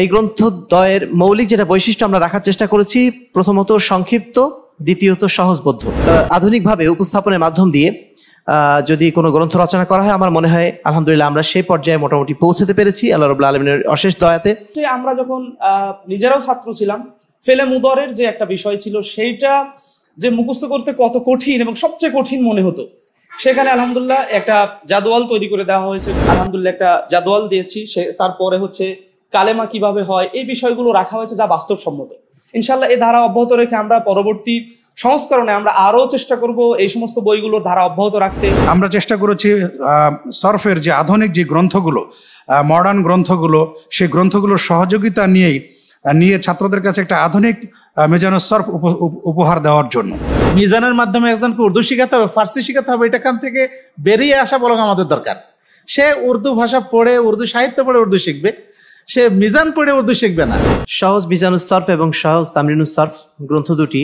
এই গ্রন্থদ্বয়ের মৌলিক যেটা বৈশিষ্ট্য আমরা রাখার চেষ্টা করেছি প্রথমত সংক্ষিপ্ত দ্বিতীয়ত সহজবদ্ধ আধুনিকভাবে উপস্থাপনের মাধ্যম দিয়ে যদি কোনো গ্রন্থ রচনা করা হয় আমার মনে হয় আলহামদুলিল্লাহ আমরা সেই পর্যায়ে মোটামুটি পৌঁছতে পেরেছি আল্লাহ রবুল্লা আলমিনের অশেষ দয়াতে আমরা যখন নিজেরাও ছাত্র ছিলাম ফেলে মুদরের যে একটা বিষয় ছিল সেইটা যে মুখস্থ করতে কত কঠিন এবং সবচেয়ে কঠিন মনে হতো সেখানে আলহামদুলিল্লাহ একটা জাদোয়াল তৈরি করে দেওয়া হয়েছে আলহামদুলিল্লাহ একটা জাদোয়াল দিয়েছি সে তারপরে হচ্ছে কালেমা কিভাবে হয় এই বিষয়গুলো রাখা হয়েছে যা বাস্তবসম্মত ইনশাল্লাহ এই ধারা অব্যাহত রেখে আমরা পরবর্তী সংস্করণে আমরা আরও চেষ্টা করব এই সমস্ত বইগুলোর ধারা অব্যাহত রাখতে আমরা চেষ্টা করেছি সরফের যে আধুনিক যে গ্রন্থগুলো মডার্ন গ্রন্থগুলো সেই গ্রন্থগুলোর সহযোগিতা নিয়েই নিয়ে ছাত্রদের কাছে একটা আধুনিক মিজানুর সরফ উপহার দেওয়ার জন্য মিজানের মাধ্যমে একজনকে উর্দু শেখাতে হবে ফার্সি শেখাতে হবে এটাখান থেকে বেরিয়ে আসা বলো আমাদের দরকার সে উর্দু ভাষা পড়ে উর্দু সাহিত্য পড়ে উর্দু শিখবে সে মিজান পড়ে উর্দু শিখবে না সহজ মিজানুস সর্ফ এবং সহজ তামরিনুস সর্ফ গ্রন্থ দুটি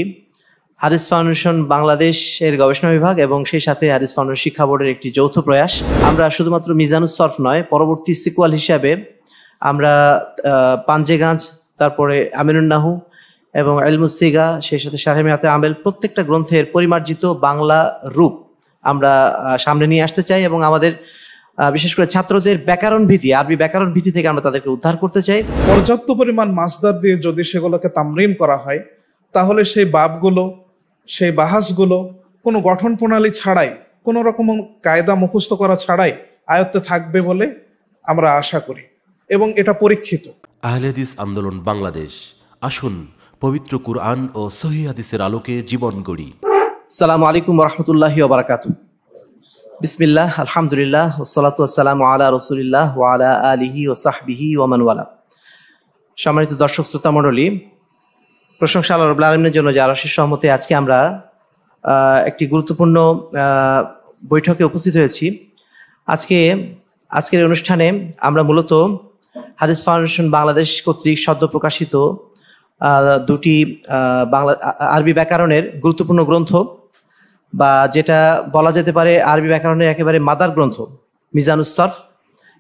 হারিস ফাউন্ডেশন বাংলাদেশ এর গবেষণা বিভাগ এবং সেই সাথে হারিস ফাউন্ডেশন শিক্ষা বোর্ডের একটি যৌথ প্রয়াস আমরা শুধুমাত্র মিজানুস সর্ফ নয় পরবর্তী সিকুয়াল হিসাবে আমরা পাঞ্জেগাঞ্জ তারপরে আমিনুন্নাহু এবং এলমুসিগা সেই সাথে শাহেমিয়াতে আমেল প্রত্যেকটা গ্রন্থের পরিমার্জিত বাংলা রূপ আমরা সামনে নিয়ে আসতে চাই এবং আমাদের বিশেষ করে ছাত্রদের ব্যাকরণ ভীতি আরবি ব্যাকরণ ভীতি থেকে আমরা তাদেরকে উদ্ধার করতে চাই পর্যাপ্ত পরিমাণ মাসদার দিয়ে যদি সেগুলোকে তামরিম করা হয় তাহলে সেই বাপগুলো সেই বাহাসগুলো কোনো গঠন প্রণালী ছাড়াই কোনো রকম কায়দা মুখস্থ করা ছাড়াই আয়ত্তে থাকবে বলে আমরা আশা করি এবং এটা পরীক্ষিত আহলেদিস আন্দোলন বাংলাদেশ আসুন পবিত্র কুরআন ও সহি হাদিসের আলোকে জীবন গড়ি সালাম আলাইকুম রহমতুল্লাহ বারাকাতু বিসমিল্লাহ আলহামদুলিল্লাহ ওসলাতাম আলা রসুলিল্লাহ ওয়ালা আলিহি ও সাহবিহি ওমানওয়ালা সম্মানিত দর্শক শ্রোতা মণ্ডলী প্রশংসা আল্লাহ রবুল্লা আলমের জন্য যারা আলাসির সহমতে আজকে আমরা একটি গুরুত্বপূর্ণ বৈঠকে উপস্থিত হয়েছি আজকে আজকের অনুষ্ঠানে আমরা মূলত হাদিস ফাউন্ডেশন বাংলাদেশ কর্তৃক সদ্য প্রকাশিত দুটি বাংলা আরবি ব্যাকরণের গুরুত্বপূর্ণ গ্রন্থ বা যেটা বলা যেতে পারে আরবি ব্যাকরণের একেবারে মাদার গ্রন্থ মিজানুসরফ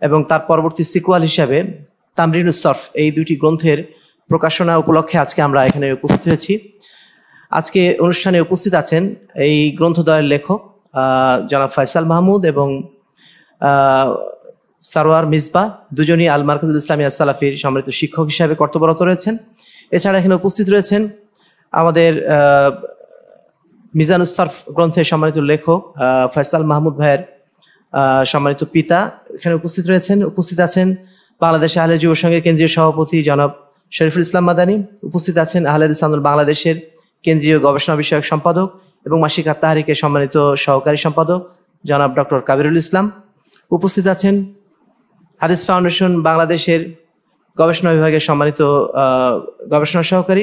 এবং তার পরবর্তী সিকুয়াল হিসাবে তামরিনুসরফ এই দুটি গ্রন্থের প্রকাশনা উপলক্ষে আজকে আমরা এখানে উপস্থিত হয়েছি আজকে অনুষ্ঠানে উপস্থিত আছেন এই গ্রন্থদ্বয়ের লেখক জনাব ফয়সাল মাহমুদ এবং সারোয়ার মিসবা দুজনই আল মার্কাজুল ইসলামী আসালাফির সম্মানিত শিক্ষক হিসাবে কর্তব্যরত রয়েছেন এছাড়া এখানে উপস্থিত রয়েছেন আমাদের মিজানুসার গ্রন্থের সম্মানিত লেখক ফয়সাল মাহমুদ ভাইয়ের সম্মানিত পিতা এখানে উপস্থিত রয়েছেন উপস্থিত আছেন বাংলাদেশ আহলে যুব সংঘের কেন্দ্রীয় সভাপতি জনাব শরীফুল ইসলাম মাদানী উপস্থিত আছেন আহলে ইসলামুল বাংলাদেশের কেন্দ্রীয় গবেষণা বিষয়ক সম্পাদক এবং মাসিক আত্মাহারিকের সম্মানিত সহকারী সম্পাদক জনাব ডক্টর কাবিরুল ইসলাম উপস্থিত আছেন হারিস ফাউন্ডেশন বাংলাদেশের গবেষণা বিভাগের সম্মানিত গবেষণা সহকারী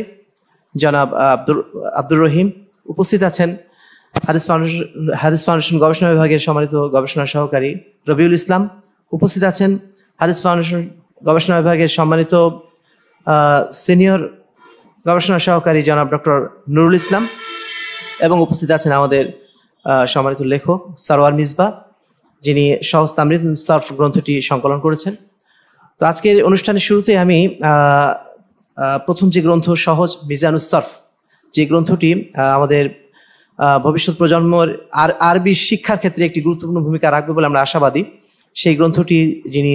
জনাব আব্দুর আব্দুর রহিম উপস্থিত আছেন হাদিস ফাউন্ডেশন হাদিস ফাউন্ডেশন গবেষণা বিভাগের সম্মানিত গবেষণা সহকারী রবিউল ইসলাম উপস্থিত আছেন হাদিস ফাউন্ডেশন গবেষণা বিভাগের সম্মানিত সিনিয়র গবেষণা সহকারী জনাব ডক্টর নুরুল ইসলাম এবং উপস্থিত আছেন আমাদের সম্মানিত লেখক সারোয়ার মিসবা যিনি সহস্তামৃত সার্ফ গ্রন্থটি সংকলন করেছেন তো আজকের অনুষ্ঠানের শুরুতে আমি প্রথম যে গ্রন্থ সহজ মিজানুস যে গ্রন্থটি আমাদের ভবিষ্যৎ প্রজন্মর আর আরবি শিক্ষার ক্ষেত্রে একটি গুরুত্বপূর্ণ ভূমিকা রাখবে বলে আমরা আশাবাদী সেই গ্রন্থটি যিনি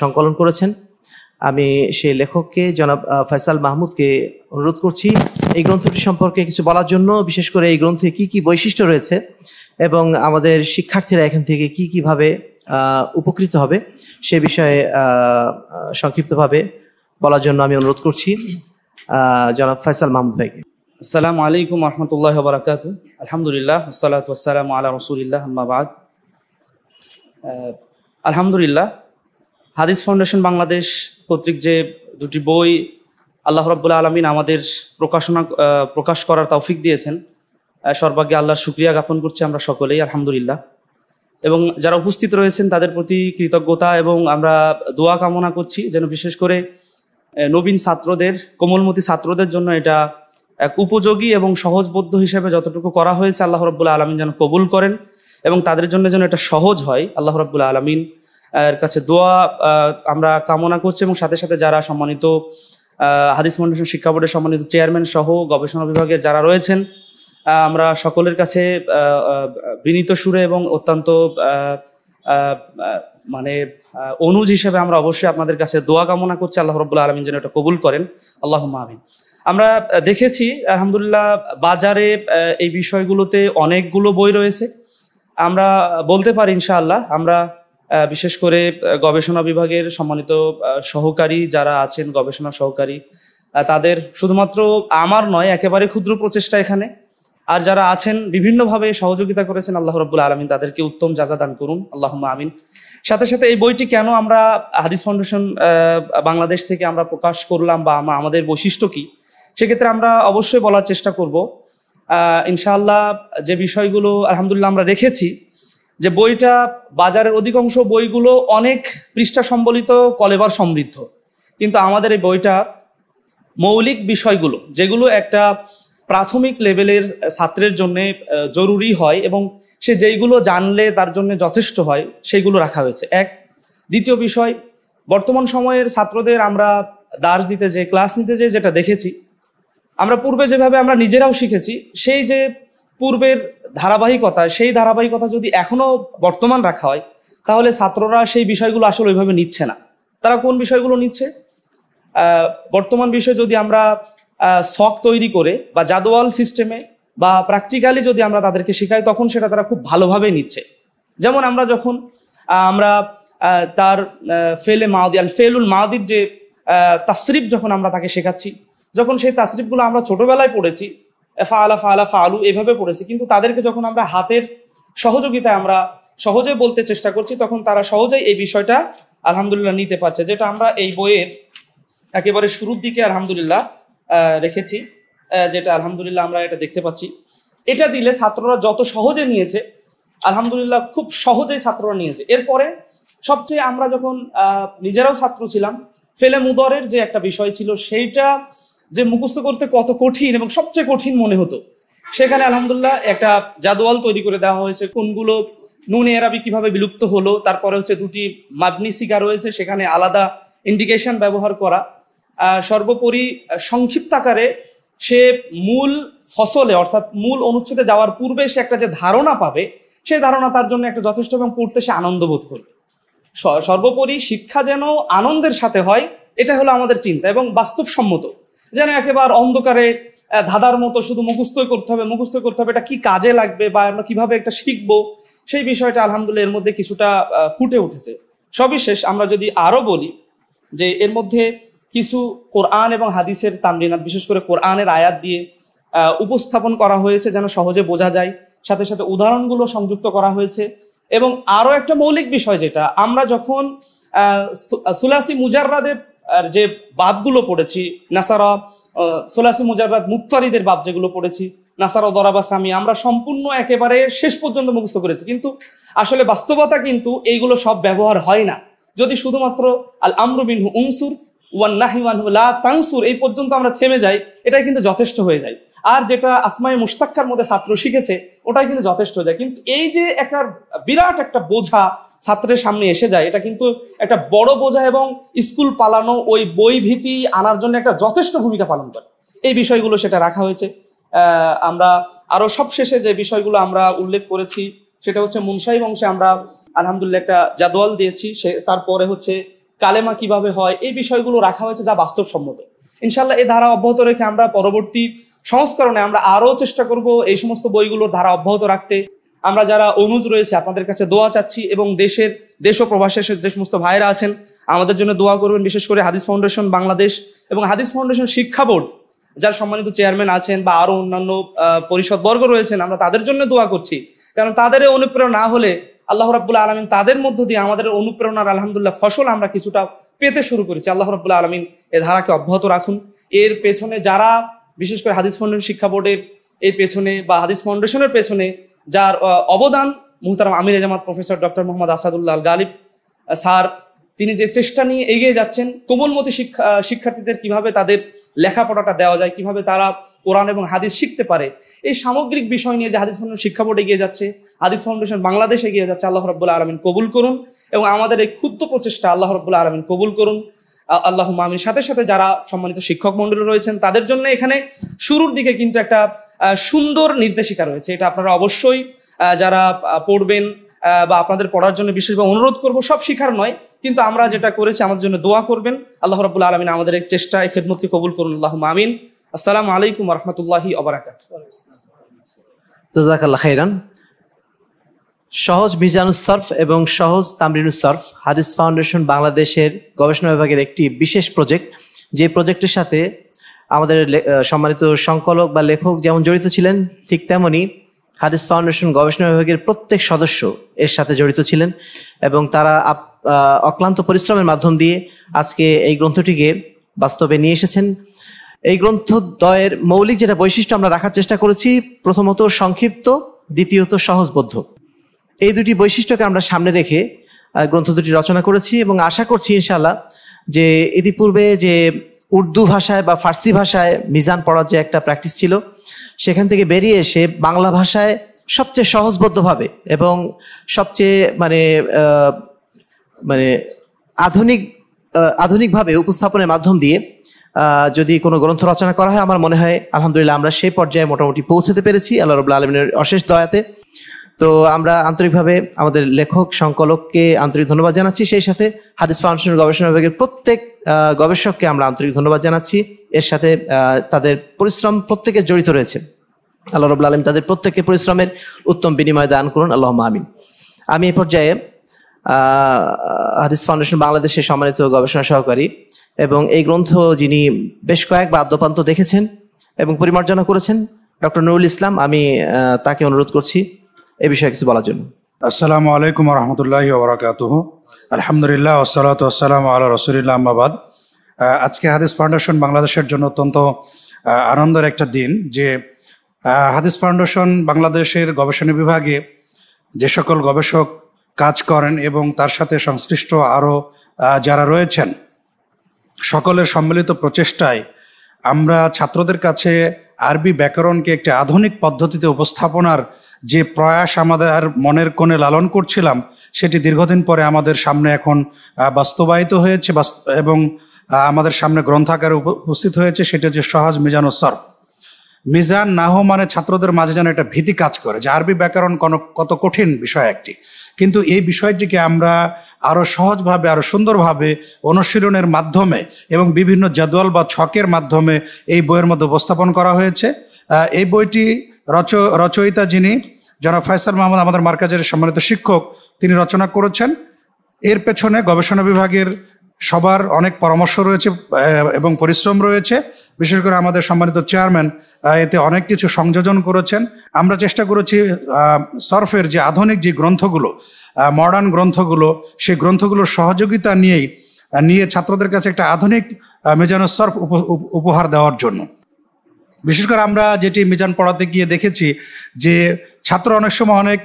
সংকলন করেছেন আমি সেই লেখককে জনাব ফয়সাল মাহমুদকে অনুরোধ করছি এই গ্রন্থটি সম্পর্কে কিছু বলার জন্য বিশেষ করে এই গ্রন্থে কি কি বৈশিষ্ট্য রয়েছে এবং আমাদের শিক্ষার্থীরা এখান থেকে কি কিভাবে উপকৃত হবে সে বিষয়ে সংক্ষিপ্তভাবে বলার জন্য আমি অনুরোধ করছি জনাব ফয়সাল মাহমুদ ভাইকে আসসালামু আলাইকুম রহমতুল্লাহ বারাকাত আলহামদুলিল্লাহ সালাত ওসালাম আলা রসুলিল্লাহ আহমাবাদ আলহামদুলিল্লাহ হাদিস ফাউন্ডেশন বাংলাদেশ কর্তৃক যে দুটি বই আল্লাহ রব্বুল্লা আলমিন আমাদের প্রকাশনা প্রকাশ করার তৌফিক দিয়েছেন সর্বাগ্যে আল্লাহর শুক্রিয়া জ্ঞাপন করছি আমরা সকলেই আলহামদুলিল্লাহ এবং যারা উপস্থিত রয়েছেন তাদের প্রতি কৃতজ্ঞতা এবং আমরা দোয়া কামনা করছি যেন বিশেষ করে নবীন ছাত্রদের কোমলমতি ছাত্রদের জন্য এটা এক উপযোগী এবং সহজবদ্ধ হিসেবে যতটুকু করা হয়েছে আল্লাহ রব্বুল্লা আলমিন যেন কবুল করেন এবং তাদের জন্য যেন এটা সহজ হয় আল্লাহ রব্বুল্লা আলমিন এর কাছে দোয়া আমরা কামনা করছি এবং সাথে সাথে যারা সম্মানিত হাদিস ফাউন্ডেশন শিক্ষা বোর্ডের সম্মানিত চেয়ারম্যান সহ গবেষণা বিভাগের যারা রয়েছেন আমরা সকলের কাছে বিনীত সুরে এবং অত্যন্ত মানে অনুজ হিসেবে আমরা অবশ্যই আপনাদের কাছে দোয়া কামনা করছি আল্লাহ রবুল্লা আলমিন যেন এটা কবুল করেন আল্লাহ মাহমিন আমরা দেখেছি আলহামদুলিল্লাহ বাজারে এই বিষয়গুলোতে অনেকগুলো বই রয়েছে আমরা বলতে পারি ইনশাআল্লাহ আমরা বিশেষ করে গবেষণা বিভাগের সম্মানিত সহকারী যারা আছেন গবেষণা সহকারী তাদের শুধুমাত্র আমার নয় একেবারে ক্ষুদ্র প্রচেষ্টা এখানে আর যারা আছেন বিভিন্নভাবে সহযোগিতা করেছেন আল্লাহ রব্বুল আলমিন তাদেরকে উত্তম যাজা দান করুন আল্লাহ আমিন সাথে সাথে এই বইটি কেন আমরা হাদিস ফাউন্ডেশন বাংলাদেশ থেকে আমরা প্রকাশ করলাম বা আমাদের বৈশিষ্ট্য কী সেক্ষেত্রে আমরা অবশ্যই বলার চেষ্টা করব ইনশাআল্লাহ যে বিষয়গুলো আলহামদুলিল্লাহ আমরা রেখেছি যে বইটা বাজারের অধিকাংশ বইগুলো অনেক পৃষ্ঠা সম্বলিত কলেবার সমৃদ্ধ কিন্তু আমাদের এই বইটা মৌলিক বিষয়গুলো যেগুলো একটা প্রাথমিক লেভেলের ছাত্রের জন্য জরুরি হয় এবং সে যেইগুলো জানলে তার জন্য যথেষ্ট হয় সেইগুলো রাখা হয়েছে এক দ্বিতীয় বিষয় বর্তমান সময়ের ছাত্রদের আমরা দাস দিতে যে ক্লাস নিতে যে যেটা দেখেছি আমরা পূর্বে যেভাবে আমরা নিজেরাও শিখেছি সেই যে পূর্বের ধারাবাহিকতা সেই ধারাবাহিকতা যদি এখনও বর্তমান রাখা হয় তাহলে ছাত্ররা সেই বিষয়গুলো আসলে ওইভাবে নিচ্ছে না তারা কোন বিষয়গুলো নিচ্ছে বর্তমান বিষয়ে যদি আমরা শখ তৈরি করে বা জাদোয়াল সিস্টেমে বা প্র্যাকটিক্যালি যদি আমরা তাদেরকে শেখাই তখন সেটা তারা খুব ভালোভাবে নিচ্ছে যেমন আমরা যখন আমরা তার ফেলে মাওদিয়াল আল ফেলুল মাওদির যে তাসরিফ যখন আমরা তাকে শেখাচ্ছি যখন সেই তাসরিফগুলো আমরা ছোটবেলায় পড়েছি ফা আলা ফা আলা ফা আলু এভাবে পড়েছি কিন্তু তাদেরকে যখন আমরা হাতের সহযোগিতায় আমরা সহজে বলতে চেষ্টা করছি তখন তারা সহজেই এই বিষয়টা আলহামদুলিল্লাহ নিতে পারছে যেটা আমরা এই বইয়ের একেবারে শুরুর দিকে আলহামদুলিল্লাহ রেখেছি যেটা আলহামদুলিল্লাহ আমরা এটা দেখতে পাচ্ছি এটা দিলে ছাত্ররা যত সহজে নিয়েছে আলহামদুলিল্লাহ খুব সহজেই ছাত্ররা নিয়েছে এরপরে সবচেয়ে আমরা যখন নিজেরাও ছাত্র ছিলাম ফেলে মুদরের যে একটা বিষয় ছিল সেইটা যে মুখস্থ করতে কত কঠিন এবং সবচেয়ে কঠিন মনে হতো সেখানে আলহামদুলিল্লাহ একটা জাদোয়াল তৈরি করে দেওয়া হয়েছে কোনগুলো নুন এরাবি কিভাবে বিলুপ্ত হলো তারপরে হচ্ছে দুটি মাবনি সিকা রয়েছে সেখানে আলাদা ইন্ডিকেশন ব্যবহার করা সর্বোপরি সংক্ষিপ্ত আকারে সে মূল ফসলে অর্থাৎ মূল অনুচ্ছেদে যাওয়ার পূর্বে সে একটা যে ধারণা পাবে সেই ধারণা তার জন্য একটা যথেষ্ট এবং পড়তে সে আনন্দ বোধ করবে সর্বোপরি শিক্ষা যেন আনন্দের সাথে হয় এটা হলো আমাদের চিন্তা এবং বাস্তবসম্মত যেন একেবারে অন্ধকারে ধাঁধার মতো শুধু মুখস্থই করতে হবে মুখস্থই করতে হবে এটা কি কাজে লাগবে বা আমরা কিভাবে এটা শিখবো সেই বিষয়টা আলহামদুলিল্লাহ এর মধ্যে কিছুটা ফুটে উঠেছে সবিশেষ আমরা যদি আরও বলি যে এর মধ্যে কিছু কোরআন এবং হাদিসের তামরিনাত বিশেষ করে কোরআনের আয়াত দিয়ে উপস্থাপন করা হয়েছে যেন সহজে বোঝা যায় সাথে সাথে উদাহরণগুলো সংযুক্ত করা হয়েছে এবং আরও একটা মৌলিক বিষয় যেটা আমরা যখন সুলাসি মুজাররাদের আর যে বাপগুলো পড়েছি নাসারা সোলাসি মুজারাদ মুক্তারিদের বাপ যেগুলো পড়েছি নাসারা দরাবা সামি আমরা সম্পূর্ণ একেবারে শেষ পর্যন্ত মুখস্থ করেছি কিন্তু আসলে বাস্তবতা কিন্তু এইগুলো সব ব্যবহার হয় না যদি শুধুমাত্র আল আমরুবিন উংসুর ওয়ান নাহিওয়ানহু লা তাংসুর এই পর্যন্ত আমরা থেমে যাই এটাই কিন্তু যথেষ্ট হয়ে যায় আর যেটা আসমাই মুস্তাক্ষার মধ্যে ছাত্র শিখেছে ওটাই কিন্তু যথেষ্ট হয়ে যায় কিন্তু এই যে একটা বিরাট একটা বোঝা ছাত্রের সামনে এসে যায় এটা কিন্তু একটা বড় বোঝা এবং স্কুল পালানো ওই বই ভীতি আনার জন্য একটা যথেষ্ট ভূমিকা পালন করে এই বিষয়গুলো সেটা রাখা হয়েছে আমরা আরও সবশেষে যে বিষয়গুলো আমরা উল্লেখ করেছি সেটা হচ্ছে মুনসাই বংশে আমরা আলহামদুলিল্লাহ একটা জাদোয়াল দিয়েছি সে তারপরে হচ্ছে কালেমা কিভাবে হয় এই বিষয়গুলো রাখা হয়েছে যা বাস্তবসম্মত ইনশাল্লাহ এই ধারা অব্যাহত রেখে আমরা পরবর্তী সংস্করণে আমরা আরও চেষ্টা করব এই সমস্ত বইগুলোর ধারা অব্যাহত রাখতে আমরা যারা অনুজ রয়েছে আপনাদের কাছে দোয়া চাচ্ছি এবং দেশের দেশ ও প্রবাসের যে সমস্ত ভাইরা আছেন আমাদের জন্য দোয়া করবেন বিশেষ করে হাদিস ফাউন্ডেশন বাংলাদেশ এবং হাদিস ফাউন্ডেশন শিক্ষা বোর্ড যার সম্মানিত চেয়ারম্যান আছেন বা আরও অন্যান্য পরিষদবর্গ রয়েছেন আমরা তাদের জন্য দোয়া করছি কারণ তাদের অনুপ্রেরণা না হলে আল্লাহ রাবুল্লাহ আলমিন তাদের মধ্য দিয়ে আমাদের অনুপ্রেরণার আলহামদুল্লাহ ফসল আমরা কিছুটা পেতে শুরু করেছি আল্লাহ রাবুল্লাহ আলমিন এ ধারাকে অব্যাহত রাখুন এর পেছনে যারা বিশেষ করে হাদিস ফাউন্ডেশন শিক্ষা বোর্ডের এর পেছনে বা হাদিস ফাউন্ডেশনের পেছনে যার অবদান মুহতারাম আমির এজামাত professor doctor Mohammad Asadullah Galib sir তিনি যে চেষ্টা নিয়ে এগিয়ে যাচ্ছেন কোমলমতি শিক্ষা শিক্ষার্থীদের কিভাবে তাদের লেখাপড়াটা দেওয়া যায় কিভাবে তারা কোরআন এবং হাদিস শিখতে পারে এই সামগ্রিক বিষয় নিয়ে যে হাদিস ফাউন্ডেশন শিক্ষা বোর্ড এগিয়ে যাচ্ছে হাদিস ফাউন্ডেশন বাংলাদেশ এগিয়ে যাচ্ছে আল্লাহ রব্বুল্লাহ আলমিন কবুল করুন এবং আমাদের এই ক্ষুদ্র প্রচেষ্টা আল্লাহ রব্বুল্লাহ আলমিন কবুল করুন আল্লাহ মামির সাথে সাথে যারা সম্মানিত শিক্ষক মন্ডলী রয়েছেন তাদের জন্য এখানে শুরুর দিকে কিন্তু একটা সুন্দর নির্দেশিকা রয়েছে এটা আপনারা অবশ্যই যারা পড়বেন বা আপনাদের পড়ার জন্য বিশেষভাবে অনুরোধ করব সব শিখার নয় কিন্তু আমরা যেটা করেছি আমাদের জন্য দোয়া করবেন আল্লাহ রবুল্লা আলমিন আমাদের এক চেষ্টা এই খেদমতকে কবুল করুন আল্লাহ আমিন আসসালামু আলাইকুম রহমতুল্লাহি অবরাকাত সহজ মিজানুস সর্ফ এবং সহজ তামরিনুস সর্ফ হাদিস ফাউন্ডেশন বাংলাদেশের গবেষণা বিভাগের একটি বিশেষ প্রজেক্ট যে প্রজেক্টের সাথে আমাদের সম্মানিত সংকলক বা লেখক যেমন জড়িত ছিলেন ঠিক তেমনই হাদিস ফাউন্ডেশন গবেষণা বিভাগের প্রত্যেক সদস্য এর সাথে জড়িত ছিলেন এবং তারা অক্লান্ত পরিশ্রমের মাধ্যম দিয়ে আজকে এই গ্রন্থটিকে বাস্তবে নিয়ে এসেছেন এই গ্রন্থদ্বয়ের মৌলিক যেটা বৈশিষ্ট্য আমরা রাখার চেষ্টা করেছি প্রথমত সংক্ষিপ্ত দ্বিতীয়ত সহজবদ্ধ এই দুটি বৈশিষ্ট্যকে আমরা সামনে রেখে গ্রন্থ দুটি রচনা করেছি এবং আশা করছি ইনশাল্লাহ যে ইতিপূর্বে যে উর্দু ভাষায় বা ফার্সি ভাষায় মিজান পড়ার যে একটা প্র্যাকটিস ছিল সেখান থেকে বেরিয়ে এসে বাংলা ভাষায় সবচেয়ে সহজবদ্ধভাবে এবং সবচেয়ে মানে মানে আধুনিক আধুনিকভাবে উপস্থাপনের মাধ্যম দিয়ে যদি কোনো গ্রন্থ রচনা করা হয় আমার মনে হয় আলহামদুলিল্লাহ আমরা সেই পর্যায়ে মোটামুটি পৌঁছাতে পেরেছি আল্লাহ রবুল্লা আলমিনের অশেষ দয়াতে তো আমরা আন্তরিকভাবে আমাদের লেখক সংকলককে আন্তরিক ধন্যবাদ জানাচ্ছি সেই সাথে হাদিস ফাউন্ডেশনের গবেষণা বিভাগের প্রত্যেক গবেষককে আমরা আন্তরিক ধন্যবাদ জানাচ্ছি এর সাথে তাদের পরিশ্রম প্রত্যেকে জড়িত রয়েছে আল্লাহ রবুল্লা আলম তাদের প্রত্যেককে পরিশ্রমের উত্তম বিনিময় দান করুন আল্লাহ আমিন আমি এই পর্যায়ে হাদিস ফাউন্ডেশন বাংলাদেশের সম্মানিত গবেষণা সহকারী এবং এই গ্রন্থ যিনি বেশ বা আদ্যপান্ত দেখেছেন এবং পরিমার্জনা করেছেন ডক্টর নুরুল ইসলাম আমি তাকে অনুরোধ করছি এ বিষয়ে কিছু বলার জন্য আসসালামু আলাইকুম রহমতুল্লাহ ওবরাকাত আলহামদুলিল্লাহ ওসালাত আসসালাম আল্লাহ রসুলিল্লা আহমাবাদ আজকে হাদিস ফাউন্ডেশন বাংলাদেশের জন্য অত্যন্ত আনন্দের একটা দিন যে হাদিস ফাউন্ডেশন বাংলাদেশের গবেষণা বিভাগে যে সকল গবেষক কাজ করেন এবং তার সাথে সংশ্লিষ্ট আরও যারা রয়েছেন সকলের সম্মিলিত প্রচেষ্টায় আমরা ছাত্রদের কাছে আরবি ব্যাকরণকে একটি আধুনিক পদ্ধতিতে উপস্থাপনার যে প্রয়াস আমাদের মনের কোণে লালন করছিলাম সেটি দীর্ঘদিন পরে আমাদের সামনে এখন বাস্তবায়িত হয়েছে এবং আমাদের সামনে গ্রন্থাকারে উপস্থিত হয়েছে সেটা যে সহজ মিজান ও মিজান নাহ মানে ছাত্রদের মাঝে যেন একটা ভীতি কাজ করে যে আরবি ব্যাকরণ কোনো কত কঠিন বিষয় একটি কিন্তু এই বিষয়টিকে আমরা আরও সহজভাবে আরও সুন্দরভাবে অনুশীলনের মাধ্যমে এবং বিভিন্ন জাদুয়াল বা ছকের মাধ্যমে এই বইয়ের মধ্যে উপস্থাপন করা হয়েছে এই বইটি রচ রচয়িতা যিনি জনাব ফয়সাল মাহমুদ আমাদের মার্কাজের সম্মানিত শিক্ষক তিনি রচনা করেছেন এর পেছনে গবেষণা বিভাগের সবার অনেক পরামর্শ রয়েছে এবং পরিশ্রম রয়েছে বিশেষ করে আমাদের সম্মানিত চেয়ারম্যান এতে অনেক কিছু সংযোজন করেছেন আমরা চেষ্টা করেছি সরফের যে আধুনিক যে গ্রন্থগুলো মডার্ন গ্রন্থগুলো সেই গ্রন্থগুলোর সহযোগিতা নিয়েই নিয়ে ছাত্রদের কাছে একটা আধুনিক মেজানো সর্ফ উপহার দেওয়ার জন্য বিশেষ করে আমরা যেটি মিজান পড়াতে গিয়ে দেখেছি যে ছাত্র অনেক সময় অনেক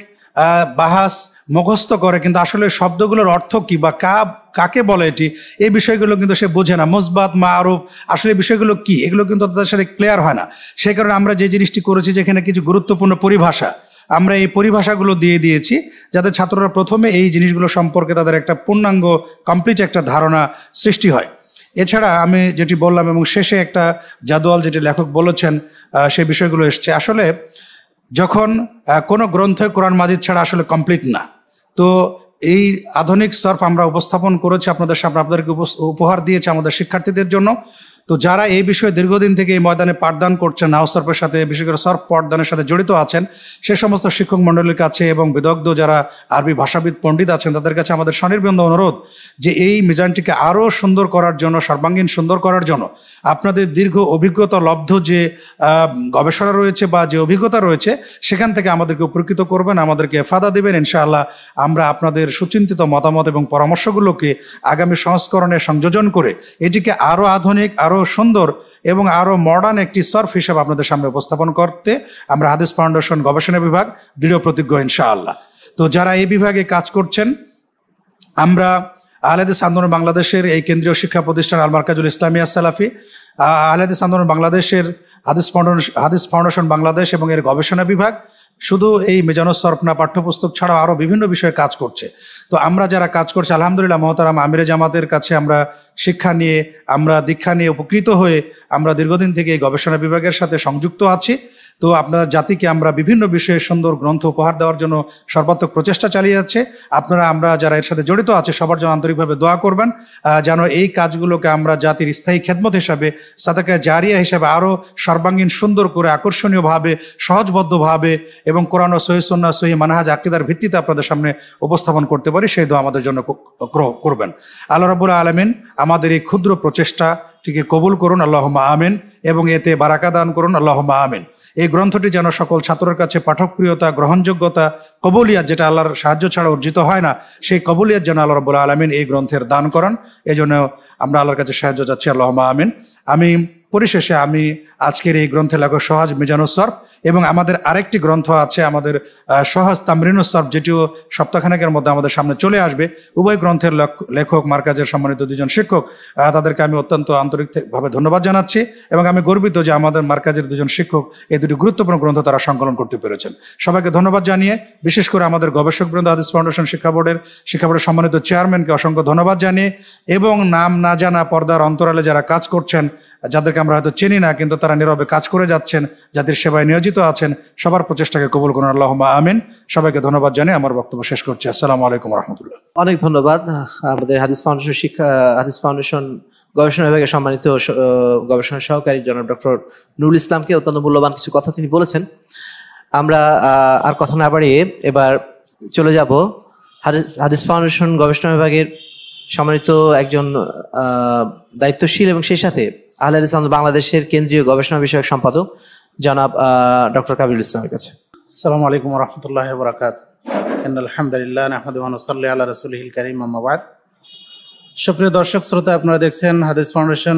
বাহাস মুখস্থ করে কিন্তু আসলে শব্দগুলোর অর্থ কি বা কা কাকে বলে এটি এই বিষয়গুলো কিন্তু সে বোঝে না মজবাত মা আরব আসলে বিষয়গুলো কি এগুলো কিন্তু তাদের সাথে ক্লিয়ার হয় না সেই কারণে আমরা যে জিনিসটি করেছি যেখানে কিছু গুরুত্বপূর্ণ পরিভাষা আমরা এই পরিভাষাগুলো দিয়ে দিয়েছি যাতে ছাত্ররা প্রথমে এই জিনিসগুলো সম্পর্কে তাদের একটা পূর্ণাঙ্গ কমপ্লিট একটা ধারণা সৃষ্টি হয় এছাড়া আমি যেটি বললাম এবং শেষে একটা জাদুয়াল যেটি লেখক বলেছেন সেই বিষয়গুলো এসছে আসলে যখন কোনো গ্রন্থে কোরআন মাজিদ ছাড়া আসলে কমপ্লিট না তো এই আধুনিক সার্ফ আমরা উপস্থাপন করেছি আপনাদের সামনে আপনাদেরকে উপহার দিয়েছে আমাদের শিক্ষার্থীদের জন্য তো যারা এই বিষয়ে দীর্ঘদিন থেকে এই ময়দানে পাঠদান করছেন হাউসর্ফের সাথে বিশেষ করে সর্ফ পাঠদানের সাথে জড়িত আছেন সে সমস্ত শিক্ষক মণ্ডলীর কাছে এবং বিদগ্ধ যারা আরবি ভাষাবিদ পণ্ডিত আছেন তাদের কাছে আমাদের স্বনির্বন্ধ অনুরোধ যে এই মিজানটিকে আরও সুন্দর করার জন্য সর্বাঙ্গীন সুন্দর করার জন্য আপনাদের দীর্ঘ অভিজ্ঞতা লব্ধ যে গবেষণা রয়েছে বা যে অভিজ্ঞতা রয়েছে সেখান থেকে আমাদেরকে উপকৃত করবেন আমাদেরকে ফাদা দেবেন ইনশাআল্লাহ আমরা আপনাদের সুচিন্তিত মতামত এবং পরামর্শগুলোকে আগামী সংস্করণে সংযোজন করে এটিকে আরও আধুনিক আরও আরও সুন্দর এবং আরও মডার্ন একটি সার্ফ হিসেবে আপনাদের সামনে উপস্থাপন করতে আমরা হাদিস ফাউন্ডেশন গবেষণা বিভাগ দৃঢ় প্রতিজ্ঞ ইনশাআল্লাহ তো যারা এই বিভাগে কাজ করছেন আমরা আহলেদিস আন্দোলন বাংলাদেশের এই কেন্দ্রীয় শিক্ষা প্রতিষ্ঠান কাজুল ইসলামিয়া সালাফি আহলেদিস আন্দোলন বাংলাদেশের হাদিস ফাউন্ডেশন হাদিস ফাউন্ডেশন বাংলাদেশ এবং এর গবেষণা বিভাগ শুধু এই মেজানো সরফনা পাঠ্যপুস্তক ছাড়াও আরও বিভিন্ন বিষয়ে কাজ করছে তো আমরা যারা কাজ করছি আলহামদুলিল্লাহ মহতারাম আমিরে জামাতের কাছে আমরা শিক্ষা নিয়ে আমরা দীক্ষা নিয়ে উপকৃত হয়ে আমরা দীর্ঘদিন থেকে গবেষণা বিভাগের সাথে সংযুক্ত আছি তো আপনার জাতিকে আমরা বিভিন্ন বিষয়ে সুন্দর গ্রন্থ উপহার দেওয়ার জন্য সর্বাত্মক প্রচেষ্টা চালিয়ে যাচ্ছে আপনারা আমরা যারা এর সাথে জড়িত আছে সবার জন্য আন্তরিকভাবে দোয়া করবেন যেন এই কাজগুলোকে আমরা জাতির স্থায়ী খেদমত হিসাবে সাদাকে জারিয়া হিসাবে আরও সর্বাঙ্গীন সুন্দর করে আকর্ষণীয়ভাবে সহজবদ্ধভাবে এবং কোরআন ও সন্না সহি মানহাজ আকিদার ভিত্তিতে আপনাদের সামনে উপস্থাপন করতে পারি সেই দোয়া আমাদের জন্য করবেন আল্লাহ রবুল আলমিন আমাদের এই ক্ষুদ্র প্রচেষ্টাটিকে কবুল করুন আল্লাহ আমিন এবং এতে বারাকা দান করুন আল্লাহ আমিন এই গ্রন্থটি যেন সকল ছাত্রের কাছে পাঠকপ্রিয়তা গ্রহণযোগ্যতা কবুলিয়াত যেটা আল্লাহর সাহায্য ছাড়া অর্জিত হয় না সেই কবুলিয়াত যেন আল্লাহ রবুল্লা আলমিন এই গ্রন্থের দান করেন এজন্য আমরা আল্লাহর কাছে সাহায্য চাচ্ছি আল্লাহ আমিন আমি পরিশেষে আমি আজকের এই গ্রন্থে লেখক সহজ মিজানুসর্ফ এবং আমাদের আরেকটি গ্রন্থ আছে আমাদের সহজ তামরিনুসরফ যেটিও সপ্তাহখানেকের মধ্যে আমাদের সামনে চলে আসবে উভয় গ্রন্থের লেখক মার্কাজের সম্মানিত দুজন শিক্ষক তাদেরকে আমি অত্যন্ত আন্তরিকভাবে ধন্যবাদ জানাচ্ছি এবং আমি গর্বিত যে আমাদের মার্কাজের দুজন শিক্ষক এই দুটি গুরুত্বপূর্ণ গ্রন্থ তারা সংকলন করতে পেরেছেন সবাইকে ধন্যবাদ জানিয়ে বিশেষ করে আমাদের বৃন্দ আদিস ফাউন্ডেশন শিক্ষা বোর্ডের শিক্ষা বোর্ডের সম্মানিত চেয়ারম্যানকে অসংখ্য ধন্যবাদ জানিয়ে এবং নাম না জানা পর্দার অন্তরালে যারা কাজ করছেন যাদেরকে আমরা হয়তো চিনি না কিন্তু তারা নীরবে কাজ করে যাচ্ছেন যাদের সেবায় নিয়োজিত আছেন সবার প্রচেষ্টাকে কবুল করুন আল্লাহ আমিন সবাইকে ধন্যবাদ জানিয়ে আমার বক্তব্য শেষ করছি আসসালামু আলাইকুম রহমতুল্লাহ অনেক ধন্যবাদ আমাদের হাদিস ফাউন্ডেশন শিক্ষা হাদিস ফাউন্ডেশন গবেষণা বিভাগে সম্মানিত গবেষণা সহকারী জনাব ডক্টর নুরুল ইসলামকে অত্যন্ত মূল্যবান কিছু কথা তিনি বলেছেন আমরা আর কথা না বাড়িয়ে এবার চলে যাব হাদিস হাদিস ফাউন্ডেশন গবেষণা বিভাগের সম্মানিত একজন দায়িত্বশীল এবং সেই সাথে আহলে ইসলাম বাংলাদেশের কেন্দ্রীয় গবেষণা বিষয়ক সম্পাদক জনাব ডক্টর কাবিল ইসলামের কাছে আসসালামু আলাইকুম রহমতুল্লাহ বরাকাত আলহামদুলিল্লাহ আহমদুল্লাহ আল্লাহ রসুলহিল করিম আহমাবাদ সুপ্রিয় দর্শক শ্রোতা আপনারা দেখছেন হাদিস ফাউন্ডেশন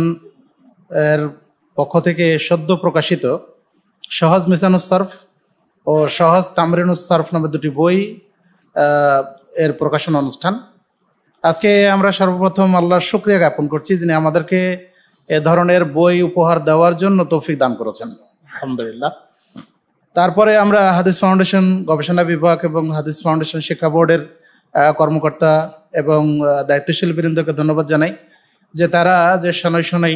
এর পক্ষ থেকে সদ্য প্রকাশিত সহজ মিসানুসর্ফ ও সহজ সরফ নামে দুটি বই এর প্রকাশনা অনুষ্ঠান আজকে আমরা সর্বপ্রথম আল্লাহর শুক্রিয়া জ্ঞাপন করছি যিনি আমাদেরকে এ ধরনের বই উপহার দেওয়ার জন্য তৌফিক দান করেছেন আলহামদুলিল্লাহ তারপরে আমরা হাদিস ফাউন্ডেশন গবেষণা বিভাগ এবং হাদিস ফাউন্ডেশন শিক্ষা বোর্ডের কর্মকর্তা এবং দায়িত্বশীল বৃন্দকে ধন্যবাদ জানাই যে তারা যে শনৈ শনৈ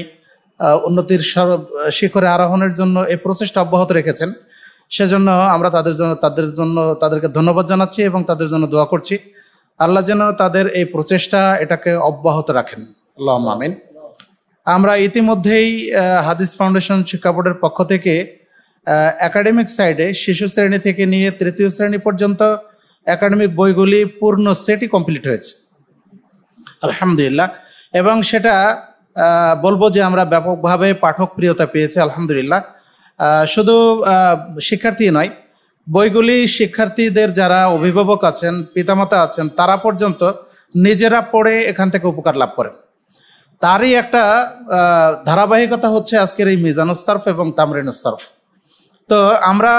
উন্নতির শিখরে আরোহণের জন্য এই প্রচেষ্টা অব্যাহত রেখেছেন সেজন্য আমরা তাদের জন্য তাদের জন্য তাদেরকে ধন্যবাদ জানাচ্ছি এবং তাদের জন্য দোয়া করছি আল্লাহ যেন তাদের এই প্রচেষ্টা এটাকে অব্যাহত রাখেন আল্লাহ মামিন আমরা ইতিমধ্যেই হাদিস ফাউন্ডেশন শিক্ষা বোর্ডের পক্ষ থেকে একাডেমিক সাইডে শিশু শ্রেণী থেকে নিয়ে তৃতীয় শ্রেণী পর্যন্ত একাডেমিক বইগুলি পূর্ণ সেটই কমপ্লিট হয়েছে আলহামদুলিল্লাহ এবং সেটা বলবো যে আমরা ব্যাপকভাবে পাঠক প্রিয়তা পেয়েছি আলহামদুলিল্লাহ শুধু শিক্ষার্থী নয় বইগুলি শিক্ষার্থীদের যারা অভিভাবক আছেন পিতামাতা আছেন তারা পর্যন্ত নিজেরা পড়ে এখান থেকে উপকার লাভ করেন তারই একটা ধারাবাহিকতা হচ্ছে আজকের এই মিজানুস্তারফ এবং তামরিনুস্তারফ তো আমরা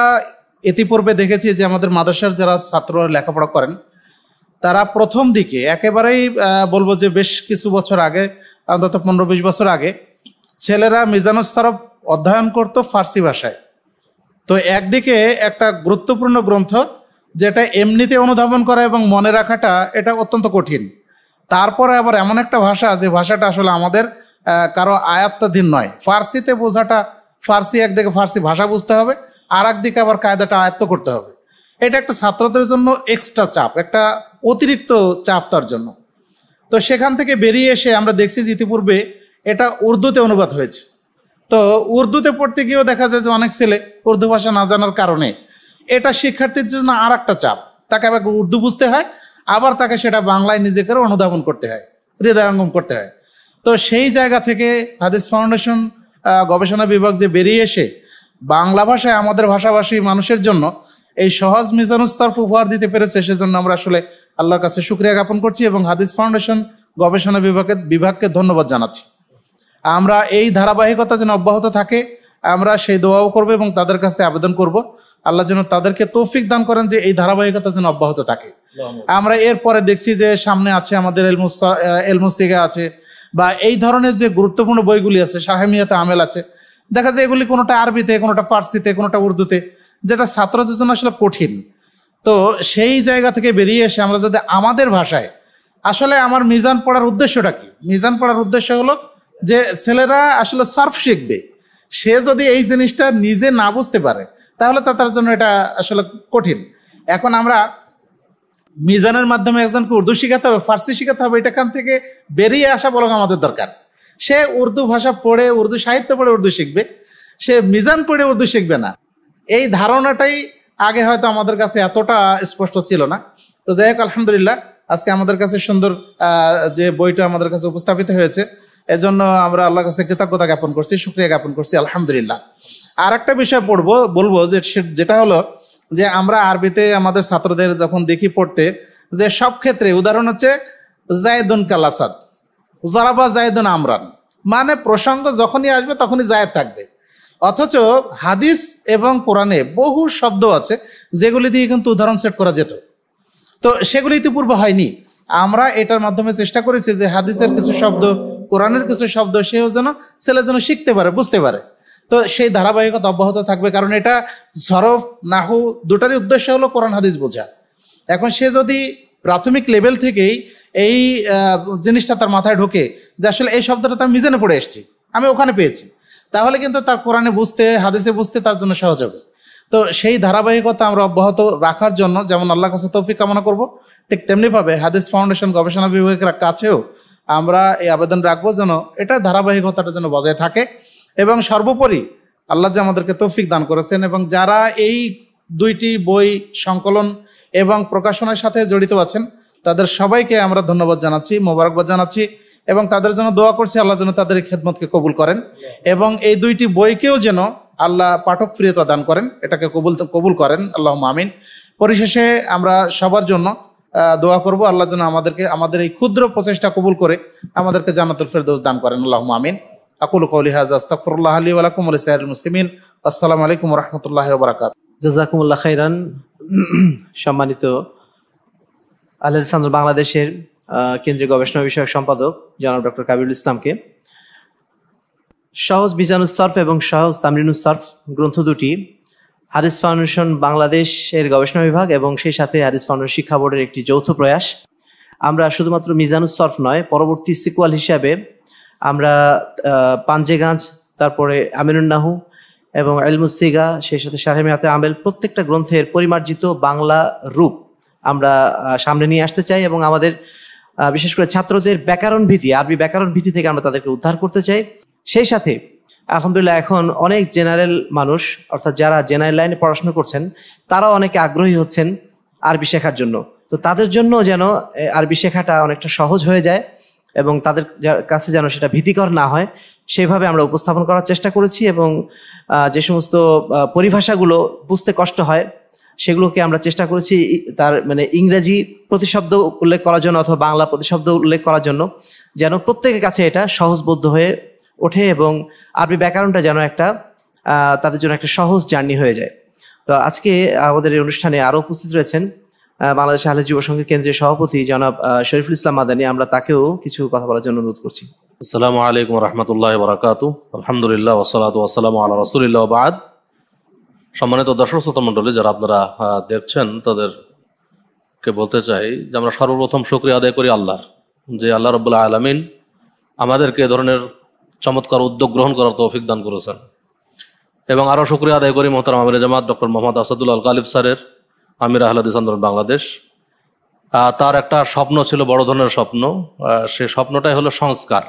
ইতিপূর্বে দেখেছি যে আমাদের মাদ্রাসার যারা ছাত্ররা লেখাপড়া করেন তারা প্রথম দিকে একেবারেই বলবো যে বেশ কিছু বছর আগে অন্তত পনেরো বিশ বছর আগে ছেলেরা মিজানুস্তারফ অধ্যয়ন করতো ফার্সি ভাষায় তো একদিকে একটা গুরুত্বপূর্ণ গ্রন্থ যেটা এমনিতে অনুধাবন করা এবং মনে রাখাটা এটা অত্যন্ত কঠিন তারপরে আবার এমন একটা ভাষা যে ভাষাটা আসলে আমাদের কারো আয়াত্তাধীন নয় ফার্সিতে বোঝাটা ফার্সি একদিকে ফার্সি ভাষা বুঝতে হবে আর একদিকে আবার কায়দাটা আয়ত্ত করতে হবে এটা একটা ছাত্রদের জন্য এক্সট্রা চাপ একটা অতিরিক্ত চাপ তার জন্য তো সেখান থেকে বেরিয়ে এসে আমরা দেখছি যে ইতিপূর্বে এটা উর্দুতে অনুবাদ হয়েছে তো উর্দুতে পড়তে গিয়েও দেখা যায় যে অনেক ছেলে উর্দু ভাষা না জানার কারণে এটা শিক্ষার্থীর জন্য আর একটা চাপ তাকে আবার উর্দু বুঝতে হয় আবার তাকে সেটা বাংলায় নিজেকে অনুধাবন করতে হয় হৃদয়ঙ্গম করতে হয় তো সেই জায়গা থেকে হাদিস ফাউন্ডেশন গবেষণা বিভাগ যে বেরিয়ে এসে বাংলা ভাষায় আমাদের ভাষাভাষী মানুষের জন্য এই সহজ মিজানুস্তারফ উপহার দিতে পেরেছে সেজন্য আমরা আসলে আল্লাহর কাছে সুক্রিয়া জ্ঞাপন করছি এবং হাদিস ফাউন্ডেশন গবেষণা বিভাগের বিভাগকে ধন্যবাদ জানাচ্ছি আমরা এই ধারাবাহিকতা যেন অব্যাহত থাকে আমরা সেই দোয়াও করব এবং তাদের কাছে আবেদন করব আল্লাহ যেন তাদেরকে তৌফিক দান করেন যে এই ধারাবাহিকতা যেন অব্যাহত থাকে আমরা এরপরে দেখছি যে সামনে আছে আমাদের এলমুসিকা আছে বা এই ধরনের যে গুরুত্বপূর্ণ বইগুলি আছে শাহেমিয়াতে আমেল আছে দেখা যায় এগুলি কোনোটা আরবিতে কোনোটা ফার্সিতে কোনোটা উর্দুতে যেটা ছাত্রদের জন্য আসলে কঠিন তো সেই জায়গা থেকে বেরিয়ে এসে আমরা যদি আমাদের ভাষায় আসলে আমার মিজান পড়ার উদ্দেশ্যটা কি মিজান পড়ার উদ্দেশ্য হলো যে ছেলেরা আসলে সার্ফ শিখবে সে যদি এই জিনিসটা নিজে না বুঝতে পারে তাহলে তার জন্য এটা আসলে কঠিন এখন আমরা মিজানের মাধ্যমে একজনকে উর্দু শিখাতে হবে ফার্সি শিখাতে হবে এটা কান থেকে বেরিয়ে আসা বলো আমাদের দরকার সে উর্দু ভাষা পড়ে উর্দু সাহিত্য পড়ে উর্দু শিখবে সে মিজান পড়ে উর্দু শিখবে না এই ধারণাটাই আগে হয়তো আমাদের কাছে এতটা স্পষ্ট ছিল না তো যাই হোক আলহামদুলিল্লাহ আজকে আমাদের কাছে সুন্দর যে বইটা আমাদের কাছে উপস্থাপিত হয়েছে এজন্য আমরা আল্লাহর কাছে কৃতজ্ঞতা জ্ঞাপন করছি সুক্রিয়া জ্ঞাপন করছি আলহামদুলিল্লাহ আর একটা বিষয় পড়বো বলবো যে যেটা হলো যে আমরা আরবিতে আমাদের ছাত্রদের যখন দেখি পড়তে যে সব ক্ষেত্রে উদাহরণ হচ্ছে জায়দুন কালাসাদ জরাবা জায়দুন আমরান মানে প্রসঙ্গ যখনই আসবে তখনই জায়দ থাকবে অথচ হাদিস এবং কোরআনে বহু শব্দ আছে যেগুলি দিয়ে কিন্তু উদাহরণ সেট করা যেত তো সেগুলি ইতিপূর্বে হয়নি আমরা এটার মাধ্যমে চেষ্টা করেছি যে হাদিসের কিছু শব্দ কোরআনের কিছু শব্দ সেও যেন ছেলে যেন শিখতে পারে বুঝতে পারে তো সেই ধারাবাহিকতা অব্যাহত থাকবে কারণ এটা সরফ নাহু দুটারই উদ্দেশ্য হলো কোরআন হাদিস বোঝা এখন সে যদি প্রাথমিক লেভেল থেকেই এই জিনিসটা তার মাথায় ঢোকে যে আসলে এই শব্দটা তার মিজেনে পড়ে এসছি আমি ওখানে পেয়েছি তাহলে কিন্তু তার কোরআনে বুঝতে হাদিসে বুঝতে তার জন্য সহজ হবে তো সেই ধারাবাহিকতা আমরা অব্যাহত রাখার জন্য যেমন আল্লাহ কাছে তৌফিক কামনা করব ঠিক তেমনিভাবে হাদিস ফাউন্ডেশন গবেষণা বিভাগের কাছেও আমরা এই আবেদন রাখবো যেন এটা ধারাবাহিকতাটা যেন বজায় থাকে এবং সর্বোপরি আল্লাহ যে আমাদেরকে তৌফিক দান করেছেন এবং যারা এই দুইটি বই সংকলন এবং প্রকাশনার সাথে জড়িত আছেন তাদের সবাইকে আমরা ধন্যবাদ জানাচ্ছি মোবারকবাদ জানাচ্ছি এবং তাদের জন্য দোয়া করছি আল্লাহ যেন তাদের খেদমতকে কবুল করেন এবং এই দুইটি বইকেও যেন আল্লাহ পাঠক প্রিয়তা দান করেন এটাকে কবুল কবুল করেন আল্লাহ মামিন পরিশেষে আমরা সবার জন্য দোয়া করব আল্লাহ যেন আমাদেরকে আমাদের এই ক্ষুদ্র প্রচেষ্টা কবুল করে আমাদেরকে জানাতুল ফেরদোষ দান করেন আল্লাহ মামিন আকুল কৌলি হাজ আস্তাফরুল্লাহ আলী আলী মুসলিমিন আসসালামু আলাইকুম রহমতুল্লাহ বরাকাত জাজাকুমুল্লাহ খাইরান সম্মানিত আলেল সান্দুল বাংলাদেশের কেন্দ্রীয় গবেষণা বিষয়ক সম্পাদক জনাব ডক্টর কাবিরুল ইসলামকে সহজ মিজানুস সরফ এবং সহজ তামরিনুস সরফ গ্রন্থ দুটি হারিস ফাউন্ডেশন বাংলাদেশ এর গবেষণা বিভাগ এবং সেই সাথে হারিস ফাউন্ডেশন শিক্ষা বোর্ডের একটি যৌথ প্রয়াস আমরা শুধুমাত্র মিজানুস সর্ফ নয় পরবর্তী সিকুয়াল হিসাবে আমরা পাঞ্জেগাঞ্জ তারপরে আমিনুন্নাহু এবং এলমুসিগা সেই সাথে শাহেমিয়াতে আমেল প্রত্যেকটা গ্রন্থের পরিমার্জিত বাংলা রূপ আমরা সামনে নিয়ে আসতে চাই এবং আমাদের বিশেষ করে ছাত্রদের ব্যাকরণ ভীতি আরবি ব্যাকরণ ভীতি থেকে আমরা তাদেরকে উদ্ধার করতে চাই সেই সাথে আলহামদুলিল্লাহ এখন অনেক জেনারেল মানুষ অর্থাৎ যারা জেনারেল লাইনে পড়াশোনা করছেন তারাও অনেকে আগ্রহী হচ্ছেন আরবি শেখার জন্য তো তাদের জন্য যেন আরবি শেখাটা অনেকটা সহজ হয়ে যায় এবং তাদের কাছে যেন সেটা ভীতিকর না হয় সেভাবে আমরা উপস্থাপন করার চেষ্টা করেছি এবং যে সমস্ত পরিভাষাগুলো বুঝতে কষ্ট হয় সেগুলোকে আমরা চেষ্টা করেছি তার মানে ইংরেজি প্রতিশব্দ উল্লেখ করার জন্য অথবা বাংলা প্রতিশব্দ উল্লেখ করার জন্য যেন প্রত্যেকের কাছে এটা সহজবোধ্য হয়ে ওঠে এবং আরবি ব্যাকরণটা যেন একটা তাদের জন্য একটা সহজ জার্নি হয়ে যায় তো আজকে আমাদের এই অনুষ্ঠানে আরও উপস্থিত রয়েছেন বাংলাদেশ আহলে যুব সংঘের কেন্দ্রীয় সভাপতি জনাব শরীফুল ইসলাম মাদানী আমরা তাকেও কিছু কথা বলার জন্য অনুরোধ করছি আসসালামু আলাইকুম রহমতুল্লাহ বরাকাত আলহামদুলিল্লাহ ওসালাত ওসালাম আল্লাহ রসুলিল্লাহ বাদ সম্মানিত দর্শক শ্রোতা যারা আপনারা দেখছেন তাদেরকে বলতে চাই যে আমরা সর্বপ্রথম সক্রিয় আদায় করি আল্লাহর যে আল্লাহ রবুল্লাহ আলমিন আমাদেরকে এ ধরনের চমৎকার উদ্যোগ গ্রহণ করার তৌফিক দান করেছেন এবং আরও সক্রিয় আদায় করি মোহতারাম আমির জামাত ডক্টর মোহাম্মদ আল গালিব স্যারের আমির আহলাদিস আন্দোলন বাংলাদেশ তার একটা স্বপ্ন ছিল বড় ধরনের স্বপ্ন সে স্বপ্নটাই হলো সংস্কার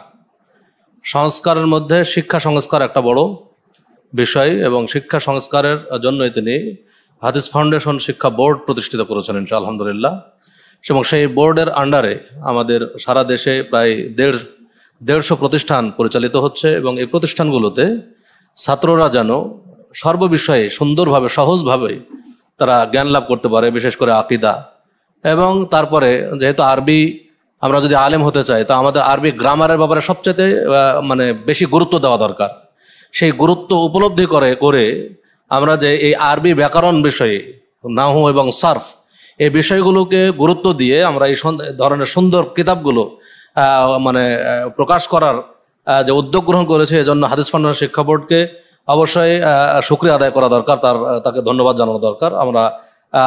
সংস্কারের মধ্যে শিক্ষা সংস্কার একটা বড় বিষয় এবং শিক্ষা সংস্কারের জন্যই তিনি হাদিস ফাউন্ডেশন শিক্ষা বোর্ড প্রতিষ্ঠিত করেছেন ইনশা আলহামদুলিল্লাহ এবং সেই বোর্ডের আন্ডারে আমাদের সারা দেশে প্রায় দেড় দেড়শো প্রতিষ্ঠান পরিচালিত হচ্ছে এবং এই প্রতিষ্ঠানগুলোতে ছাত্ররা যেন সর্ববিষয়ে সুন্দরভাবে সহজভাবে তারা জ্ঞান লাভ করতে পারে বিশেষ করে আকিদা এবং তারপরে যেহেতু আরবি আমরা যদি আলেম হতে চাই তা আমাদের আরবি গ্রামারের ব্যাপারে সবচেয়ে মানে বেশি গুরুত্ব দেওয়া দরকার সেই গুরুত্ব উপলব্ধি করে করে আমরা যে এই আরবি ব্যাকরণ বিষয়ে নাহু এবং সার্ফ এই বিষয়গুলোকে গুরুত্ব দিয়ে আমরা এই ধরনের সুন্দর কিতাবগুলো মানে প্রকাশ করার যে উদ্যোগ গ্রহণ করেছে এজন্য হাদিস ফান্ডার শিক্ষা বোর্ডকে অবশ্যই শুক্রিয়া আদায় করা দরকার তার তাকে ধন্যবাদ জানানো দরকার আমরা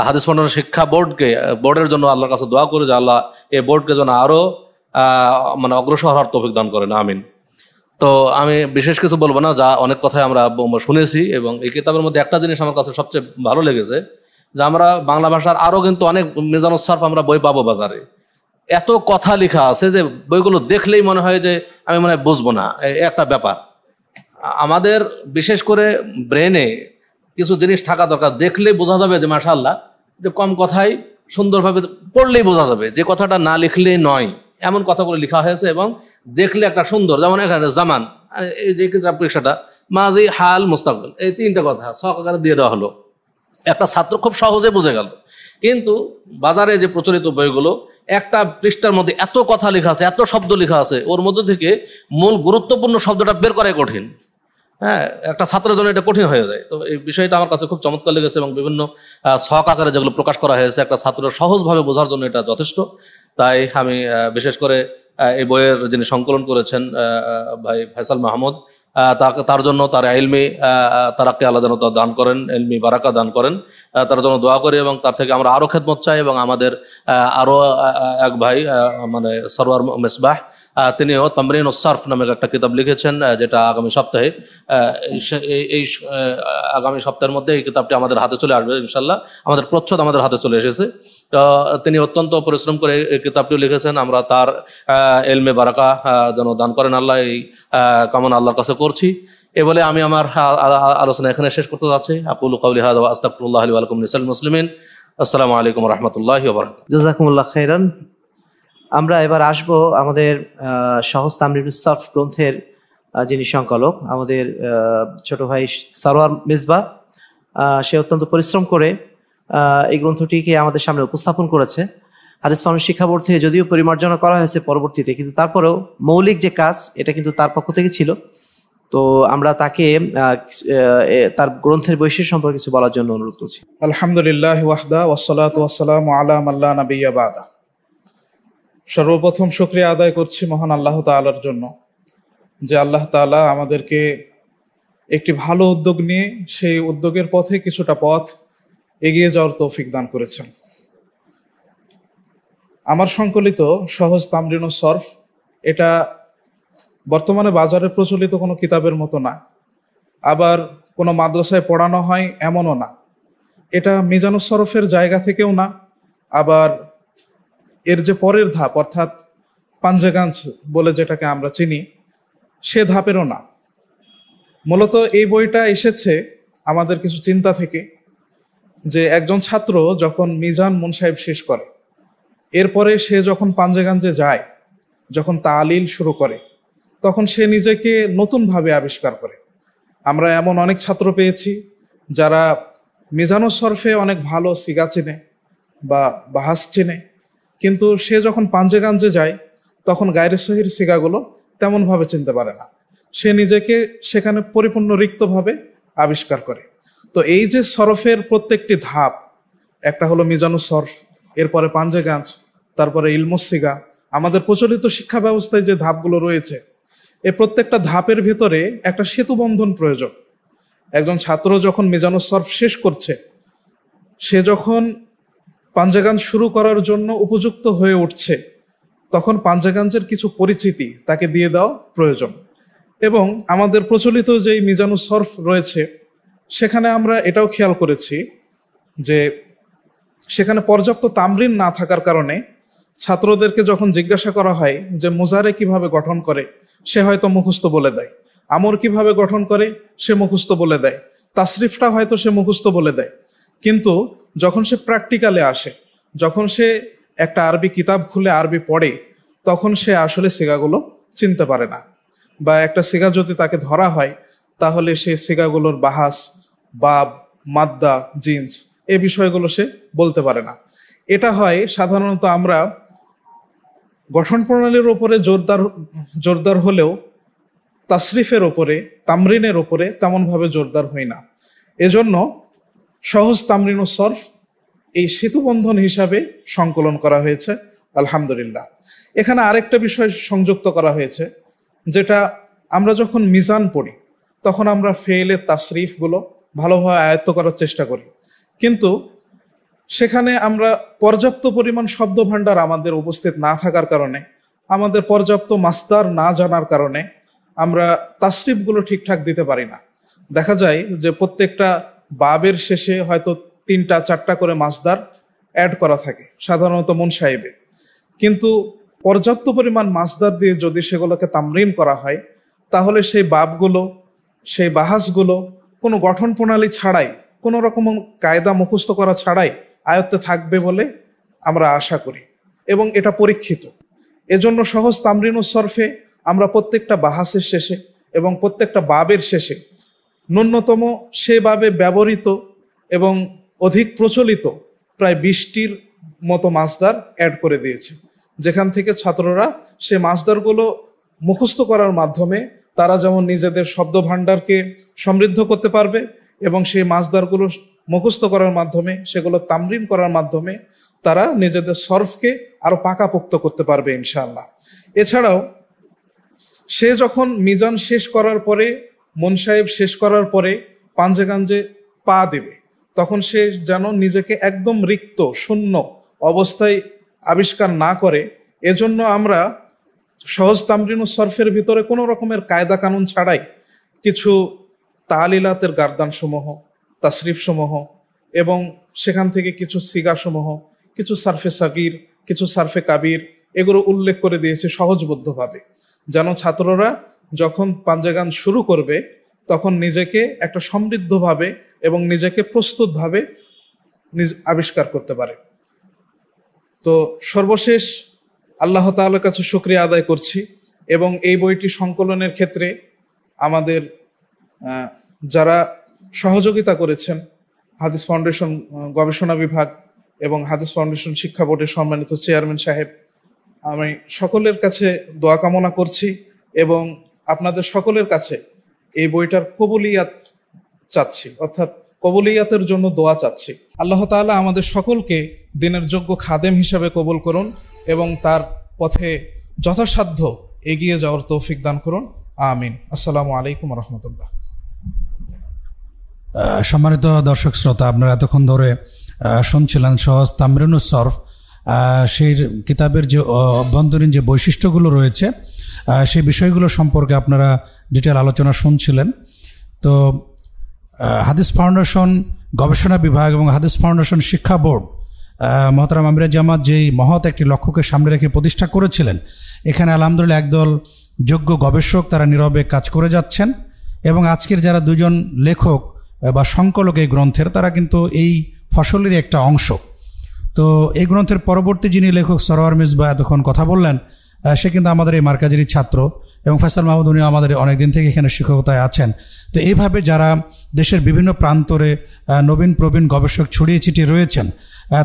হাদিস মন্ডল শিক্ষা বোর্ডকে বোর্ডের জন্য আল্লাহর কাছে দোয়া করি যে আল্লাহ এই বোর্ডকে যেন আরও মানে অগ্রসর হওয়ার তফিক দান করেন আমিন তো আমি বিশেষ কিছু বলবো না যা অনেক কথাই আমরা শুনেছি এবং এই কিতাবের মধ্যে একটা জিনিস আমার কাছে সবচেয়ে ভালো লেগেছে যে আমরা বাংলা ভাষার আরও কিন্তু অনেক সার্ফ আমরা বই পাবো বাজারে এত কথা লেখা আছে যে বইগুলো দেখলেই মনে হয় যে আমি মনে হয় বুঝবো না একটা ব্যাপার আমাদের বিশেষ করে ব্রেনে কিছু জিনিস থাকা দরকার দেখলে বোঝা যাবে যে মাশাল্লাহ যে কম কথাই সুন্দরভাবে পড়লেই বোঝা যাবে যে কথাটা না লিখলে নয় এমন কথাগুলো লেখা হয়েছে এবং দেখলে একটা সুন্দর যেমন এখানে জামান এই যে পরীক্ষাটা মাঝি হাল মুস্তাকবল এই তিনটা কথা ছক আকারে দিয়ে দেওয়া হলো একটা ছাত্র খুব সহজে বুঝে গেল কিন্তু বাজারে যে প্রচলিত বইগুলো একটা পৃষ্ঠার মধ্যে এত কথা লেখা আছে এত শব্দ লেখা আছে ওর মধ্যে থেকে মূল গুরুত্বপূর্ণ শব্দটা বের করাই কঠিন হ্যাঁ একটা ছাত্রের জন্য এটা কঠিন হয়ে যায় তো এই বিষয়টা আমার কাছে খুব চমৎকার লেগেছে এবং বিভিন্ন শখ আকারে যেগুলো প্রকাশ করা হয়েছে একটা ছাত্রের সহজভাবে বোঝার জন্য এটা যথেষ্ট তাই আমি বিশেষ করে এই বইয়ের যিনি সংকলন করেছেন ভাই ফাইসাল মাহমুদ তাকে তার জন্য তার এলমি তারাকে আল্লাহ যেন দান করেন এলমি বারাকা দান করেন তার জন্য দোয়া করি এবং তার থেকে আমরা আরও খেদমত চাই এবং আমাদের আরও এক ভাই মানে সরোয়ার মেসবাহ তিনিও তামরিন ওসার্ফ নামে একটা কিতাব লিখেছেন যেটা আগামী সপ্তাহে এই আগামী সপ্তাহের মধ্যে এই কিতাবটি আমাদের হাতে চলে আসবে ইনশাল্লাহ আমাদের প্রচ্ছদ আমাদের হাতে চলে এসেছে তো তিনি অত্যন্ত পরিশ্রম করে এই কিতাবটিও লিখেছেন আমরা তার এলমে বারাকা যেন দান করেন আল্লাহ এই কামনা আল্লাহর কাছে করছি এ বলে আমি আমার আলোচনা এখানে শেষ করতে যাচ্ছি আকুল কাউলি হাদ আস্তাকুল্লাহ আলী আলকুম নিসাল মুসলিমিন আসসালামু আলাইকুম রহমতুল্লাহ জাজাকুমুল্লাহ খাইরান আমরা এবার আসব আমাদের সহজ সফ গ্রন্থের যিনি সংকলক আমাদের ছোট ভাই সারোয়ার মিসবা সে অত্যন্ত পরিশ্রম করে এই গ্রন্থটিকে আমাদের সামনে উপস্থাপন করেছে হারিস ফাউন্ড শিক্ষা বোর্ড থেকে যদিও পরিমার্জনা করা হয়েছে পরবর্তীতে কিন্তু তারপরেও মৌলিক যে কাজ এটা কিন্তু তার পক্ষ থেকে ছিল তো আমরা তাকে তার গ্রন্থের বৈশিষ্ট্য সম্পর্কে কিছু বলার জন্য অনুরোধ করছি আলহামদুলিল্লাহ ওয়াহদা ওয়াসালাত ওয়াসালাম আলাম আল্লাহ নবী বাদা সর্বপ্রথম শুক্রিয়া আদায় করছি মহান আল্লাহ তালার জন্য যে আল্লাহ তালা আমাদেরকে একটি ভালো উদ্যোগ নিয়ে সেই উদ্যোগের পথে কিছুটা পথ এগিয়ে যাওয়ার তৌফিক দান করেছেন আমার সংকলিত সহজ তামরিন সর্ফ এটা বর্তমানে বাজারে প্রচলিত কোনো কিতাবের মতো না আবার কোনো মাদ্রাসায় পড়ানো হয় এমনও না এটা মিজানুসরফের জায়গা থেকেও না আবার এর যে পরের ধাপ অর্থাৎ পাঞ্জাগঞ্জ বলে যেটাকে আমরা চিনি সে ধাপেরও না মূলত এই বইটা এসেছে আমাদের কিছু চিন্তা থেকে যে একজন ছাত্র যখন মিজান মুন সাহেব শেষ করে এরপরে সে যখন পাঞ্জাগঞ্জে যায় যখন তালিল শুরু করে তখন সে নিজেকে নতুনভাবে আবিষ্কার করে আমরা এমন অনেক ছাত্র পেয়েছি যারা মিজানুসরফে অনেক ভালো সিগা চিনে বা বাহাস চিনে কিন্তু সে যখন পাঞ্জে গাঞ্জে যায় তখন গায়ের সহির সিগাগুলো তেমনভাবে চিনতে পারে না সে নিজেকে সেখানে পরিপূর্ণ রিক্তভাবে আবিষ্কার করে তো এই যে সরফের প্রত্যেকটি ধাপ একটা হলো মিজানু সরফ এরপরে পাঞ্জেগাঞ্জ তারপরে ইলমুসিগা আমাদের প্রচলিত শিক্ষা ব্যবস্থায় যে ধাপগুলো রয়েছে এ প্রত্যেকটা ধাপের ভিতরে একটা সেতু বন্ধন প্রয়োজন একজন ছাত্র যখন মিজানু সরফ শেষ করছে সে যখন পাঞ্জাগান শুরু করার জন্য উপযুক্ত হয়ে উঠছে তখন পাঞ্জাগঞ্জের কিছু পরিচিতি তাকে দিয়ে দেওয়া প্রয়োজন এবং আমাদের প্রচলিত যেই মিজানু সর্ফ রয়েছে সেখানে আমরা এটাও খেয়াল করেছি যে সেখানে পর্যাপ্ত তামরিন না থাকার কারণে ছাত্রদেরকে যখন জিজ্ঞাসা করা হয় যে মুজারে কিভাবে গঠন করে সে হয়তো মুখস্থ বলে দেয় আমর কিভাবে গঠন করে সে মুখস্থ বলে দেয় তাসরিফটা হয়তো সে মুখস্থ বলে দেয় কিন্তু যখন সে প্র্যাকটিক্যালে আসে যখন সে একটা আরবি কিতাব খুলে আরবি পড়ে তখন সে আসলে সিগাগুলো চিনতে পারে না বা একটা সিগা যদি তাকে ধরা হয় তাহলে সে সিগাগুলোর বাহাস বাব মাদ্দা জিন্স এ বিষয়গুলো সে বলতে পারে না এটা হয় সাধারণত আমরা গঠন প্রণালীর ওপরে জোরদার জোরদার হলেও তাসরিফের ওপরে তামরিনের ওপরে তেমনভাবে জোরদার হই না এজন্য সহজ তামরিন সরফ এই সেতুবন্ধন হিসাবে সংকলন করা হয়েছে আলহামদুলিল্লাহ এখানে আরেকটা বিষয় সংযুক্ত করা হয়েছে যেটা আমরা যখন মিজান পড়ি তখন আমরা ফেলের তাসরিফগুলো ভালোভাবে আয়ত্ত করার চেষ্টা করি কিন্তু সেখানে আমরা পর্যাপ্ত পরিমাণ শব্দ ভাণ্ডার আমাদের উপস্থিত না থাকার কারণে আমাদের পর্যাপ্ত মাস্তার না জানার কারণে আমরা তাসরিফগুলো ঠিকঠাক দিতে পারি না দেখা যায় যে প্রত্যেকটা বাবের শেষে হয়তো তিনটা চারটা করে মাছদার অ্যাড করা থাকে সাধারণত মন সাহেবে কিন্তু পর্যাপ্ত পরিমাণ মাছদার দিয়ে যদি সেগুলোকে তামরিন করা হয় তাহলে সেই বাপগুলো সেই বাহাসগুলো কোনো গঠন প্রণালী ছাড়াই কোনো রকম কায়দা মুখস্থ করা ছাড়াই আয়ত্তে থাকবে বলে আমরা আশা করি এবং এটা পরীক্ষিত এজন্য সহজ তামরিনুস সরফে আমরা প্রত্যেকটা বাহাসের শেষে এবং প্রত্যেকটা বাবের শেষে ন্যূনতম সেভাবে ব্যবহৃত এবং অধিক প্রচলিত প্রায় বিশটির মতো মাছদার অ্যাড করে দিয়েছে যেখান থেকে ছাত্ররা সে মাছদারগুলো মুখস্থ করার মাধ্যমে তারা যেমন নিজেদের শব্দ ভাণ্ডারকে সমৃদ্ধ করতে পারবে এবং সেই মাছদারগুলো মুখস্থ করার মাধ্যমে সেগুলো তামরিম করার মাধ্যমে তারা নিজেদের সর্ফকে আরও পাকাপোক্ত করতে পারবে ইনশাআল্লাহ এছাড়াও সে যখন মিজান শেষ করার পরে মন সাহেব শেষ করার পরে পাঞ্জে কাঞ্জে পা দেবে তখন সে যেন নিজেকে একদম রিক্ত শূন্য অবস্থায় আবিষ্কার না করে এজন্য আমরা সহজ তামরিন সরফের ভিতরে কোনো রকমের কায়দা কানুন ছাড়াই কিছু তালিলাতের গার্দান সমূহ তাসরিফ সমূহ এবং সেখান থেকে কিছু সিগা সমূহ কিছু সার্ফে সাকির কিছু সার্ফে কাবির এগুলো উল্লেখ করে দিয়েছে সহজবদ্ধভাবে যেন ছাত্ররা যখন পাঞ্জাগান শুরু করবে তখন নিজেকে একটা সমৃদ্ধভাবে এবং নিজেকে প্রস্তুতভাবে আবিষ্কার করতে পারে তো সর্বশেষ আল্লাহ তালের কাছে সুক্রিয়া আদায় করছি এবং এই বইটি সংকলনের ক্ষেত্রে আমাদের যারা সহযোগিতা করেছেন হাদিস ফাউন্ডেশন গবেষণা বিভাগ এবং হাদিস ফাউন্ডেশন শিক্ষা বোর্ডের সম্মানিত চেয়ারম্যান সাহেব আমি সকলের কাছে দোয়া কামনা করছি এবং আপনাদের সকলের কাছে এই বইটার কবুলিয়াত চাচ্ছি অর্থাৎ কবুলিয়াতের জন্য দোয়া চাচ্ছি আল্লাহ তালা আমাদের সকলকে দিনের যোগ্য খাদেম হিসাবে কবুল করুন এবং তার পথে যথাসাধ্য এগিয়ে যাওয়ার তৌফিক দান করুন আমিন আসসালামু আলাইকুম রহমতুল্লাহ সম্মানিত দর্শক শ্রোতা আপনারা এতক্ষণ ধরে শুনছিলেন সহজ তামরিনুস সেই কিতাবের যে অভ্যন্তরীণ যে বৈশিষ্ট্যগুলো রয়েছে সেই বিষয়গুলো সম্পর্কে আপনারা ডিটেল আলোচনা শুনছিলেন তো হাদিস ফাউন্ডেশন গবেষণা বিভাগ এবং হাদিস ফাউন্ডেশন শিক্ষা বোর্ড মহতারাম আমিরা জামাত যেই মহৎ একটি লক্ষ্যকে সামনে রেখে প্রতিষ্ঠা করেছিলেন এখানে আলহামদুলিল্লাহ একদল যোগ্য গবেষক তারা নীরবে কাজ করে যাচ্ছেন এবং আজকের যারা দুজন লেখক বা সংকলক এই গ্রন্থের তারা কিন্তু এই ফসলেরই একটা অংশ তো এই গ্রন্থের পরবর্তী যিনি লেখক সরোয়ার মিসবা এতক্ষণ কথা বললেন সে কিন্তু আমাদের এই মার্কাজেরই ছাত্র এবং ফয়সাল মাহমুদ উনিও আমাদের অনেক দিন থেকে এখানে শিক্ষকতায় আছেন তো এইভাবে যারা দেশের বিভিন্ন প্রান্তরে নবীন প্রবীণ গবেষক ছড়িয়ে ছিটিয়ে রয়েছেন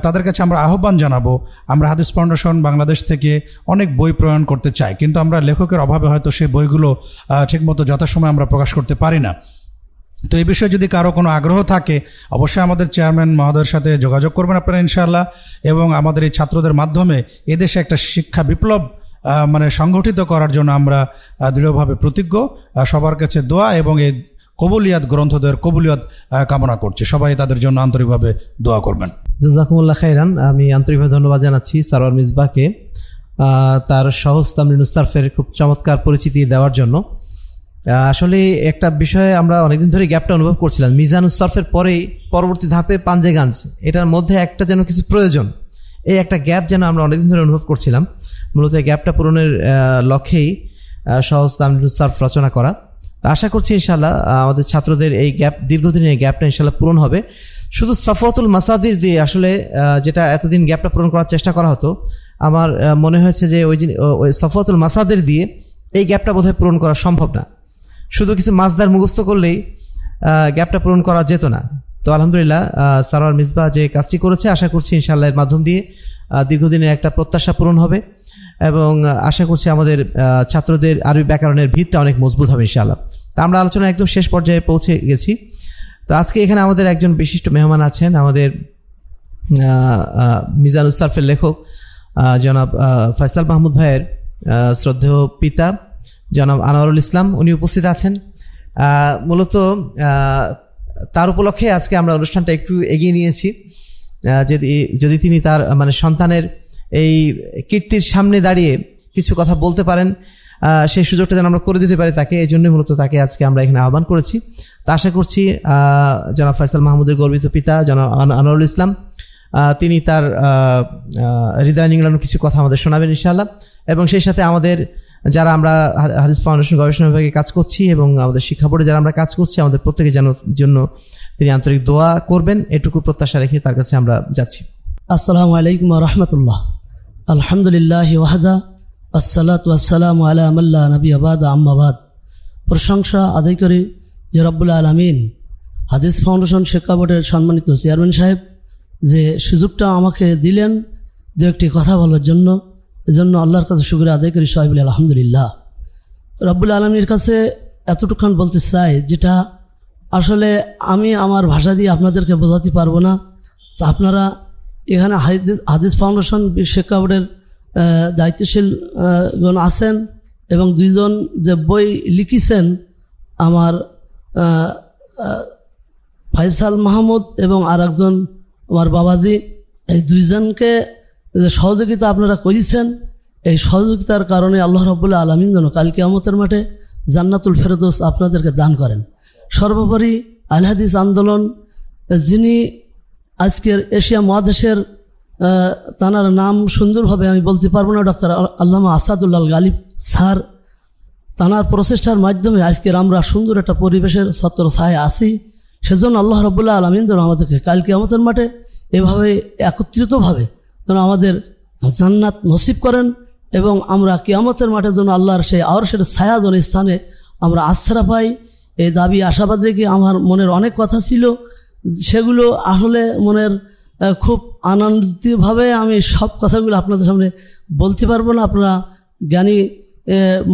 তাদের কাছে আমরা আহ্বান জানাবো আমরা হাদিস ফাউন্ডেশন বাংলাদেশ থেকে অনেক বই প্রয়ণ করতে চাই কিন্তু আমরা লেখকের অভাবে হয়তো সেই বইগুলো ঠিকমতো যথাসময়ে আমরা প্রকাশ করতে পারি না তো এই বিষয়ে যদি কারো কোনো আগ্রহ থাকে অবশ্যই আমাদের চেয়ারম্যান মহোদয়ের সাথে যোগাযোগ করবেন আপনারা ইনশাআল্লাহ এবং আমাদের এই ছাত্রদের মাধ্যমে এদেশে একটা শিক্ষা বিপ্লব মানে সংগঠিত করার জন্য আমরা দৃঢ়ভাবে প্রতিজ্ঞ সবার কাছে দোয়া এবং এই কবুলিয়াত গ্রন্থদের কবুলিয়াত কামনা করছি সবাই তাদের জন্য আন্তরিকভাবে দোয়া করবেন জাজাকুমুল্লাহ খাইরান আমি আন্তরিকভাবে ধন্যবাদ জানাচ্ছি সারোয়ার মিসবাকে তার সহজ নুস্তারফের খুব চমৎকার পরিচিতি দেওয়ার জন্য আসলে একটা বিষয়ে আমরা অনেকদিন ধরে গ্যাপটা অনুভব করছিলাম মিজান উস্তারফের পরেই পরবর্তী ধাপে পাঞ্জেগাঞ্জ এটার মধ্যে একটা যেন কিছু প্রয়োজন এই একটা গ্যাপ যেন আমরা অনেকদিন ধরে অনুভব করছিলাম মূলত এই গ্যাপটা পূরণের লক্ষ্যেই সহজ তামিল সার্ফ রচনা করা তো আশা করছি ইনশাল্লাহ আমাদের ছাত্রদের এই গ্যাপ দীর্ঘদিনের এই গ্যাপটা ইনশাল্লাহ পূরণ হবে শুধু সাফাতুল মাসাদির দিয়ে আসলে যেটা এতদিন গ্যাপটা পূরণ করার চেষ্টা করা হতো আমার মনে হয়েছে যে ওই ওই সফাতুল মাসাদের দিয়ে এই গ্যাপটা বোধহয় পূরণ করা সম্ভব না শুধু কিছু মাছদার মুখস্থ করলেই গ্যাপটা পূরণ করা যেত না তো আলহামদুলিল্লাহ সারোয়ার মিসবা যে কাজটি করেছে আশা করছি ইনশাল্লাহ এর মাধ্যম দিয়ে দীর্ঘদিনের একটা প্রত্যাশা পূরণ হবে এবং আশা করছি আমাদের ছাত্রদের আরবি ব্যাকরণের ভিতটা অনেক মজবুত হবে ইনশাআল্লাহ তা আমরা আলোচনা একদম শেষ পর্যায়ে পৌঁছে গেছি তো আজকে এখানে আমাদের একজন বিশিষ্ট মেহমান আছেন আমাদের মিজান উস্তারফের লেখক জনাব ফয়সাল মাহমুদ ভাইয়ের শ্রদ্ধেয় পিতা জনাব আনোয়ারুল ইসলাম উনি উপস্থিত আছেন মূলত তার উপলক্ষে আজকে আমরা অনুষ্ঠানটা একটু এগিয়ে নিয়েছি যদি যদি তিনি তার মানে সন্তানের এই কীর্তির সামনে দাঁড়িয়ে কিছু কথা বলতে পারেন সেই সুযোগটা যেন আমরা করে দিতে পারি তাকে এই জন্যই মূলত তাকে আজকে আমরা এখানে আহ্বান করেছি তো আশা করছি জনাব ফয়সাল মাহমুদের গর্বিত পিতা জনাব আনোয়ারুল ইসলাম তিনি তার হৃদয় নিংলানোর কিছু কথা আমাদের শোনাবেন ইনশাআল্লাহ এবং সেই সাথে আমাদের যারা আমরা হাদিস ফাউন্ডেশন গবেষণা বিভাগে কাজ করছি এবং আমাদের শিক্ষা বোর্ডে যারা আমরা কাজ করছি আমাদের প্রত্যেকে যেন জন্য তিনি আন্তরিক দোয়া করবেন এটুকু প্রত্যাশা রেখে তার কাছে আমরা যাচ্ছি আসসালামু আলাইকুম রহমতুল্লাহ আলহামদুলিল্লাহ ওয়াহদা আসসালাত ওয়াসালাম আলাম আল্লাহ নবী আবাদ আম্মাবাদ প্রশংসা আদায় করি যে রব্বুল আলমিন হাদিস ফাউন্ডেশন শিক্ষা বোর্ডের সম্মানিত চেয়ারম্যান সাহেব যে সুযোগটা আমাকে দিলেন দু একটি কথা বলার জন্য এজন্য আল্লাহর কাছে সুগুরে আদায় করি সাহেব আলহামদুলিল্লাহ রব্বুল আলমীর কাছে এতটুক্ষণ বলতে চাই যেটা আসলে আমি আমার ভাষা দিয়ে আপনাদেরকে বোঝাতে পারবো না তা আপনারা এখানে হাদিস হাদিস ফাউন্ডেশন শেখাবের দায়িত্বশীল জন আছেন এবং দুইজন যে বই লিখিছেন আমার ফাইসাল মাহমুদ এবং আর একজন আমার বাবাজি এই দুইজনকে যে সহযোগিতা আপনারা করেছেন এই সহযোগিতার কারণে আল্লাহ রবুল্লা আলমিন যেন কালকে আমতের মাঠে জান্নাতুল ফেরদোস আপনাদেরকে দান করেন সর্বোপরি আলহাদিস আন্দোলন যিনি আজকের এশিয়া মহাদেশের তানার নাম সুন্দরভাবে আমি বলতে পারবো না ডক্টর আল্লামা আসাদুল্লাহ গালিব স্যার তানার প্রচেষ্টার মাধ্যমে আজকের আমরা সুন্দর একটা পরিবেশের ছত্র ছায় আসি সেজন্য আল্লাহ রবুল্লাহ আলমিন যেন আমাদেরকে কালকে আমাদের মাঠে এভাবে একত্রিতভাবে যেন আমাদের জান্নাত নসিব করেন এবং আমরা কেয়ামতের মাঠে যেন আল্লাহর সেই আর সেটা ছায়াজন স্থানে আমরা আশ্রা পাই এই দাবি আশাবাদ রেখে আমার মনের অনেক কথা ছিল সেগুলো আসলে মনের খুব আনন্দিতভাবে আমি সব কথাগুলো আপনাদের সামনে বলতে পারবো না আপনারা জ্ঞানী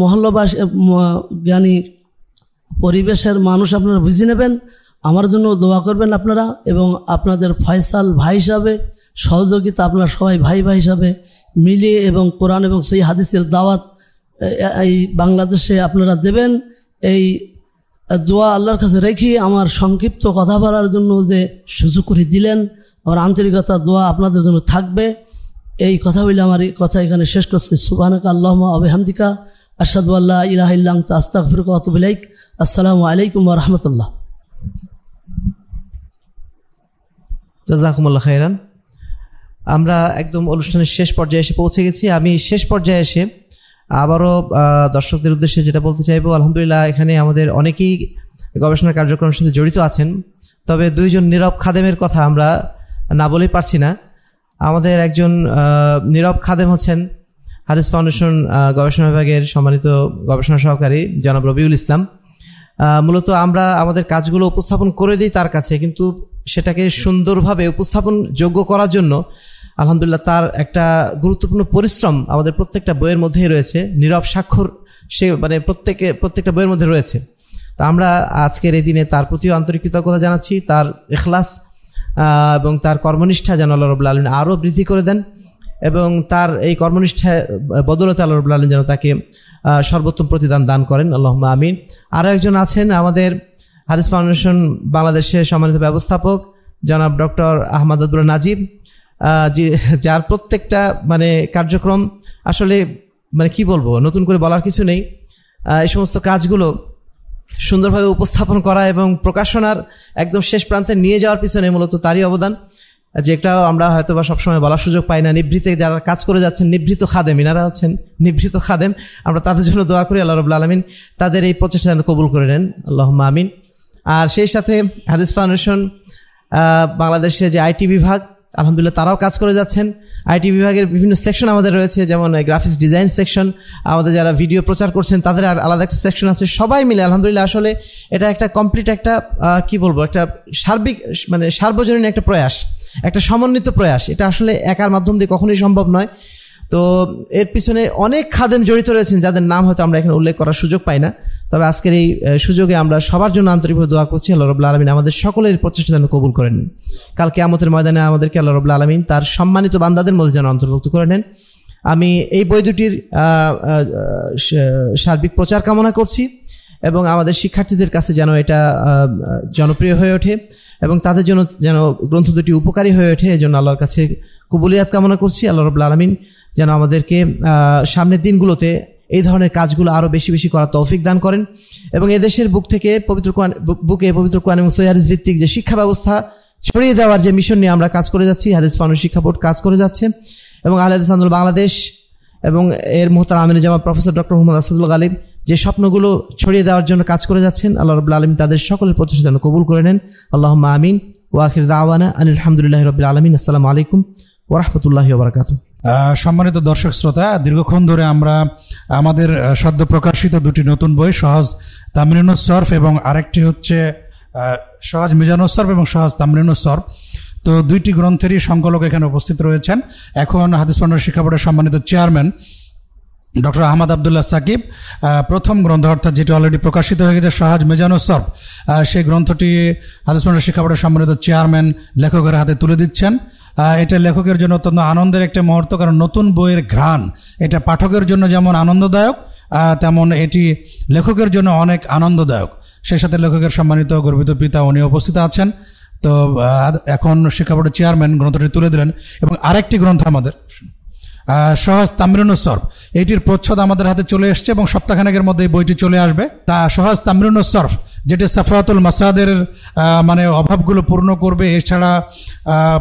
মহল্লবাস জ্ঞানী পরিবেশের মানুষ আপনারা বুঝে নেবেন আমার জন্য দোয়া করবেন আপনারা এবং আপনাদের ফয়সাল ভাই হিসাবে সহযোগিতা আপনারা সবাই ভাই ভাই হিসাবে মিলিয়ে এবং কোরআন এবং সেই হাদিসের দাওয়াত এই বাংলাদেশে আপনারা দেবেন এই দোয়া আল্লাহর কাছে রেখে আমার সংক্ষিপ্ত কথা বলার জন্য যে সুযোগ করে দিলেন আমার আন্তরিকতা দোয়া আপনাদের জন্য থাকবে এই কথা বলে আমার কথা এখানে শেষ করছি সুবাহানক আল্লাহ আবহামদিকা আসাদু আল্লাহ ইলাহ ইল্লাম তাস্তাক ফিরকাতবিলাইক আসসালামু আলাইকুম রহমতুল্লাহ জাজাকুমুল্লাহ খাইরান আমরা একদম অনুষ্ঠানের শেষ পর্যায়ে এসে পৌঁছে গেছি আমি শেষ পর্যায়ে এসে আবারও দর্শকদের উদ্দেশ্যে যেটা বলতে চাইবো আলহামদুলিল্লাহ এখানে আমাদের অনেকেই গবেষণা কার্যক্রমের সাথে জড়িত আছেন তবে দুইজন নীরব খাদেমের কথা আমরা না বলেই পারছি না আমাদের একজন নীরব খাদেম হচ্ছেন হারিস ফাউন্ডেশন গবেষণা বিভাগের সম্মানিত গবেষণা সহকারী জনাব রবিউল ইসলাম মূলত আমরা আমাদের কাজগুলো উপস্থাপন করে দিই তার কাছে কিন্তু সেটাকে সুন্দরভাবে উপস্থাপন যোগ্য করার জন্য আলহামদুলিল্লাহ তার একটা গুরুত্বপূর্ণ পরিশ্রম আমাদের প্রত্যেকটা বইয়ের মধ্যেই রয়েছে নীরব স্বাক্ষর সে মানে প্রত্যেকে প্রত্যেকটা বইয়ের মধ্যে রয়েছে তো আমরা আজকের এই দিনে তার প্রতিও আন্তরিক কৃতজ্ঞতা জানাচ্ছি তার এখলাস এবং তার কর্মনিষ্ঠা যেন আল্লাহ রবুল্লা আলমিন আরও বৃদ্ধি করে দেন এবং তার এই কর্মনিষ্ঠা বদলতে আল্লাহ রবুল্লা আলম যেন তাকে সর্বোত্তম প্রতিদান দান করেন আল্লাহ আমিন আরও একজন আছেন আমাদের হারিস ফাউন্ডেশন বাংলাদেশের সম্মানিত ব্যবস্থাপক জনাব ডক্টর আহমদ আব্দুল্লা নাজিব যার প্রত্যেকটা মানে কার্যক্রম আসলে মানে কি বলবো নতুন করে বলার কিছু নেই এই সমস্ত কাজগুলো সুন্দরভাবে উপস্থাপন করা এবং প্রকাশনার একদম শেষ প্রান্তে নিয়ে যাওয়ার পিছনে মূলত তারই অবদান যেটা আমরা হয়তো বা সবসময় বলার সুযোগ পাই না নিভৃতে যারা কাজ করে যাচ্ছেন নিভৃত খাদেম ইনারা হচ্ছেন নিভৃত খাদেম আমরা তাদের জন্য দোয়া করি আল্লাহ রবুল্লা আলমিন তাদের এই প্রচেষ্টা কবুল করে নেন আল্লাহ আমিন আর সেই সাথে হারিস ফাউন্ডেশন বাংলাদেশে যে আইটি বিভাগ আলহামদুলিল্লাহ তারাও কাজ করে যাচ্ছেন আইটি বিভাগের বিভিন্ন সেকশন আমাদের রয়েছে যেমন গ্রাফিক্স ডিজাইন সেকশন আমাদের যারা ভিডিও প্রচার করছেন তাদের আর আলাদা একটা সেকশন আছে সবাই মিলে আলহামদুলিল্লাহ আসলে এটা একটা কমপ্লিট একটা কি বলবো একটা সার্বিক মানে সার্বজনীন একটা প্রয়াস একটা সমন্বিত প্রয়াস এটা আসলে একার মাধ্যম দিয়ে কখনোই সম্ভব নয় তো এর পিছনে অনেক খাদেম জড়িত রয়েছেন যাদের নাম হয়তো আমরা এখানে উল্লেখ করার সুযোগ পাই না তবে আজকের এই সুযোগে আমরা সবার জন্য আন্তরিকভাবে দোয়া করছি আল্লাহ রবুল্লা আলমিন আমাদের সকলের প্রচেষ্টা যেন কবুল করেন কালকে আমতের ময়দানে আমাদেরকে আল্লাহ রবুল্লা আলমিন তার সম্মানিত বান্দাদের মধ্যে যেন অন্তর্ভুক্ত করে নেন আমি এই বই দুটির সার্বিক প্রচার কামনা করছি এবং আমাদের শিক্ষার্থীদের কাছে যেন এটা জনপ্রিয় হয়ে ওঠে এবং তাদের জন্য যেন গ্রন্থ দুটি উপকারী হয়ে ওঠে এই জন্য আল্লাহর কাছে কুবুলিয়াত কামনা করছি আল্লাহ রবুল্লা আলমিন যেন আমাদেরকে সামনের দিনগুলোতে এই ধরনের কাজগুলো আরও বেশি বেশি করার তৌফিক দান করেন এবং এদেশের বুক থেকে পবিত্র কোরআন বুকে পবিত্র কোরআন এবং সৈহারিস ভিত্তিক যে শিক্ষা ব্যবস্থা ছড়িয়ে দেওয়ার যে মিশন নিয়ে আমরা কাজ করে যাচ্ছি হারিস ফানুর শিক্ষা বোর্ড কাজ করে যাচ্ছে এবং আলহাদিস আন্দোলন বাংলাদেশ এবং এর মোহতার আমিন জামা প্রফেসর ডক্টর মোহাম্মদ আসাদুল গালিম যে স্বপ্নগুলো ছড়িয়ে দেওয়ার জন্য কাজ করে যাচ্ছেন আল্লাহ রবুল্লা আলম তাদের সকলের প্রচেষ্টা যেন কবুল করে নেন আল্লাহ আমিন ওয়াখির দাওয়ানা আনিল আলহামদুলিল্লাহ রবিল আলমিন আসসালামু আলাইকুম ওরহমতুল্লাহ ওবরাকাত সম্মানিত দর্শক শ্রোতা দীর্ঘক্ষণ ধরে আমরা আমাদের সদ্য প্রকাশিত দুটি নতুন বই সহজ তামরিন সর্ফ এবং আরেকটি হচ্ছে সহজ মিজানুস সর্ফ এবং সহজ তামরিন সর্ফ তো দুইটি গ্রন্থেরই সংকলক এখানে উপস্থিত রয়েছেন এখন হাদিস পান্ডার শিক্ষা বোর্ডের সম্মানিত চেয়ারম্যান ডক্টর আহমদ আবদুল্লাহ সাকিব প্রথম গ্রন্থ অর্থাৎ যেটি অলরেডি প্রকাশিত হয়ে গেছে সাহাজ মেজানো সর্ব সেই গ্রন্থটি হাদিস পান্ডার শিক্ষা বোর্ডের সম্মানিত চেয়ারম্যান লেখকের হাতে তুলে দিচ্ছেন এটা লেখকের জন্য অত্যন্ত আনন্দের একটা মুহূর্ত কারণ নতুন বইয়ের ঘ্রাণ এটা পাঠকের জন্য যেমন আনন্দদায়ক তেমন এটি লেখকের জন্য অনেক আনন্দদায়ক সে সাথে লেখকের সম্মানিত গর্বিত পিতা উনি উপস্থিত আছেন তো এখন শিক্ষা বোর্ডের চেয়ারম্যান গ্রন্থটি তুলে দিলেন এবং আরেকটি গ্রন্থ আমাদের সহজ তামরুনুসর্ফ এটির প্রচ্ছদ আমাদের হাতে চলে এসছে এবং সপ্তাহখানেকের মধ্যে এই বইটি চলে আসবে তা সহজ তামরুনুসর্ফ যেটি সাফরাতুল মাসাদের মানে অভাবগুলো পূর্ণ করবে এছাড়া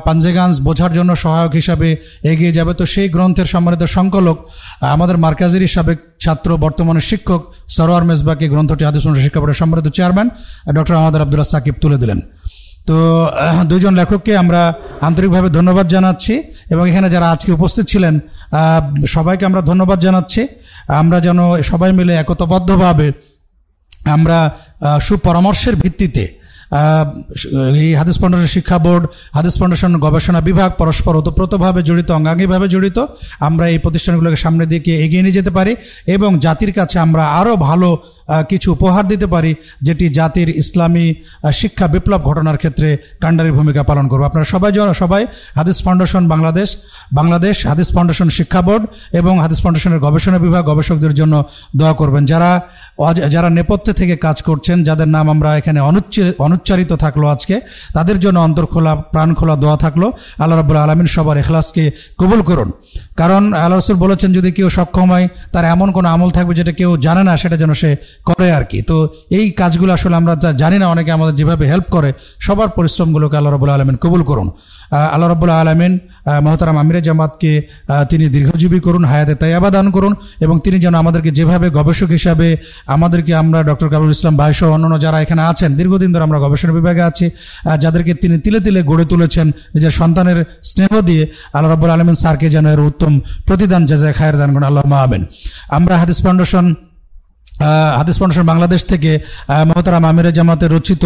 পাঞ্জেগাঞ্জ বোঝার জন্য সহায়ক হিসাবে এগিয়ে যাবে তো সেই গ্রন্থের সম্মানিত সংকলক আমাদের মার্কাজেরই সাবেক ছাত্র বর্তমানে শিক্ষক সরোয়ার মেজবাকে গ্রন্থটি আদেশ শিক্ষা বোর্ডের সম্মানিত চেয়ারম্যান ডক্টর আমাদের আবদুল্লাহ সাকিব তুলে দিলেন তো দুজন লেখককে আমরা আন্তরিকভাবে ধন্যবাদ জানাচ্ছি এবং এখানে যারা আজকে উপস্থিত ছিলেন সবাইকে আমরা ধন্যবাদ জানাচ্ছি আমরা যেন সবাই মিলে একতবদ্ধভাবে আমরা সুপরামর্শের ভিত্তিতে এই হাদিস ফাউন্ডেশন শিক্ষা বোর্ড হাদিস ফাউন্ডেশন গবেষণা বিভাগ পরস্পর ওতপ্রোতভাবে জড়িত অঙ্গাঙ্গিভাবে জড়িত আমরা এই প্রতিষ্ঠানগুলোকে সামনে দিকে এগিয়ে নিয়ে যেতে পারি এবং জাতির কাছে আমরা আরও ভালো কিছু উপহার দিতে পারি যেটি জাতির ইসলামী শিক্ষা বিপ্লব ঘটনার ক্ষেত্রে কাণ্ডারি ভূমিকা পালন করবো আপনারা সবাই সবাই হাদিস ফাউন্ডেশন বাংলাদেশ বাংলাদেশ হাদিস ফাউন্ডেশন শিক্ষা বোর্ড এবং হাদিস ফাউন্ডেশনের গবেষণা বিভাগ গবেষকদের জন্য দোয়া করবেন যারা যারা নেপথ্যে থেকে কাজ করছেন যাদের নাম আমরা এখানে অনুচ্চারিত থাকলো আজকে তাদের জন্য অন্তর খোলা প্রাণ খোলা দোয়া থাকলো আল্লাহ রাবুল আলমিন সবার এখলাসকে কবুল করুন কারণ আল্লাহ রসুল বলেছেন যদি কেউ সক্ষম হয় তার এমন কোনো আমল থাকবে যেটা কেউ জানে না সেটা যেন সে করে আর কি তো এই কাজগুলো আসলে আমরা জানি না অনেকে আমাদের যেভাবে হেল্প করে সবার পরিশ্রমগুলোকে আল্লাহ রবুল্লা আলমিন কবুল করুন আল্লাহ রবুল্লা আলমিন মহতারাম আমিরে জামাতকে তিনি দীর্ঘজীবী করুন হায়াতে তাইয়াবা দান করুন এবং তিনি যেন আমাদেরকে যেভাবে গবেষক হিসাবে আমাদেরকে আমরা ডক্টর কাবুল ইসলাম ভাইসহ অন্যান্য যারা এখানে আছেন দীর্ঘদিন ধরে আমরা গবেষণা বিভাগে আছি যাদেরকে তিনি তিলে তিলে গড়ে তুলেছেন নিজের সন্তানের স্নেহ দিয়ে আল্লাহ রবুল্লা আলমিন স্যারকে যেন এর উত্তর প্রতিদান জাজায় খায়ের দান করুন আল্লাহ আমিন আমরা হাদিস ফাউন্ডেশন হাদিস ফাউন্ডেশন বাংলাদেশ থেকে মমতারাম আমিরে জামাতের রচিত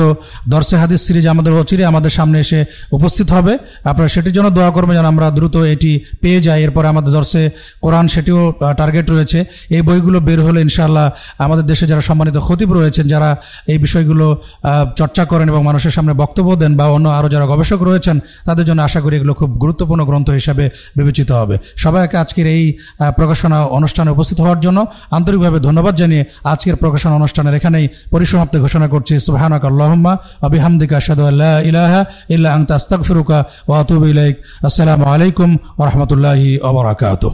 দর্শে হাদিস সিরিজ আমাদের অচিরে আমাদের সামনে এসে উপস্থিত হবে আপনারা সেটির জন্য দোয়া করবেন যেন আমরা দ্রুত এটি পেয়ে যাই এরপরে আমাদের দর্শে কোরআন সেটিও টার্গেট রয়েছে এই বইগুলো বের হলে ইনশাআল্লাহ আমাদের দেশে যারা সম্মানিত খতিব রয়েছেন যারা এই বিষয়গুলো চর্চা করেন এবং মানুষের সামনে বক্তব্য দেন বা অন্য আরও যারা গবেষক রয়েছেন তাদের জন্য আশা করি এগুলো খুব গুরুত্বপূর্ণ গ্রন্থ হিসাবে বিবেচিত হবে সবাইকে আজকের এই প্রকাশনা অনুষ্ঠানে উপস্থিত হওয়ার জন্য আন্তরিকভাবে ধন্যবাদ জানিয়ে আজকের প্রকাশন অনুষ্ঠানের এখানেই পরিসমাপ্তি ঘোষণা করছি সুহানক আল্লাহম্মা অবিহামদিকা সাদু আল্লাহ ইলাহা ইল্লা আং তাস্তাক ফিরুকা ওয়াতুব ইলাইক আসসালামু আলাইকুম ওরহমতুল্লাহি অবরাকাত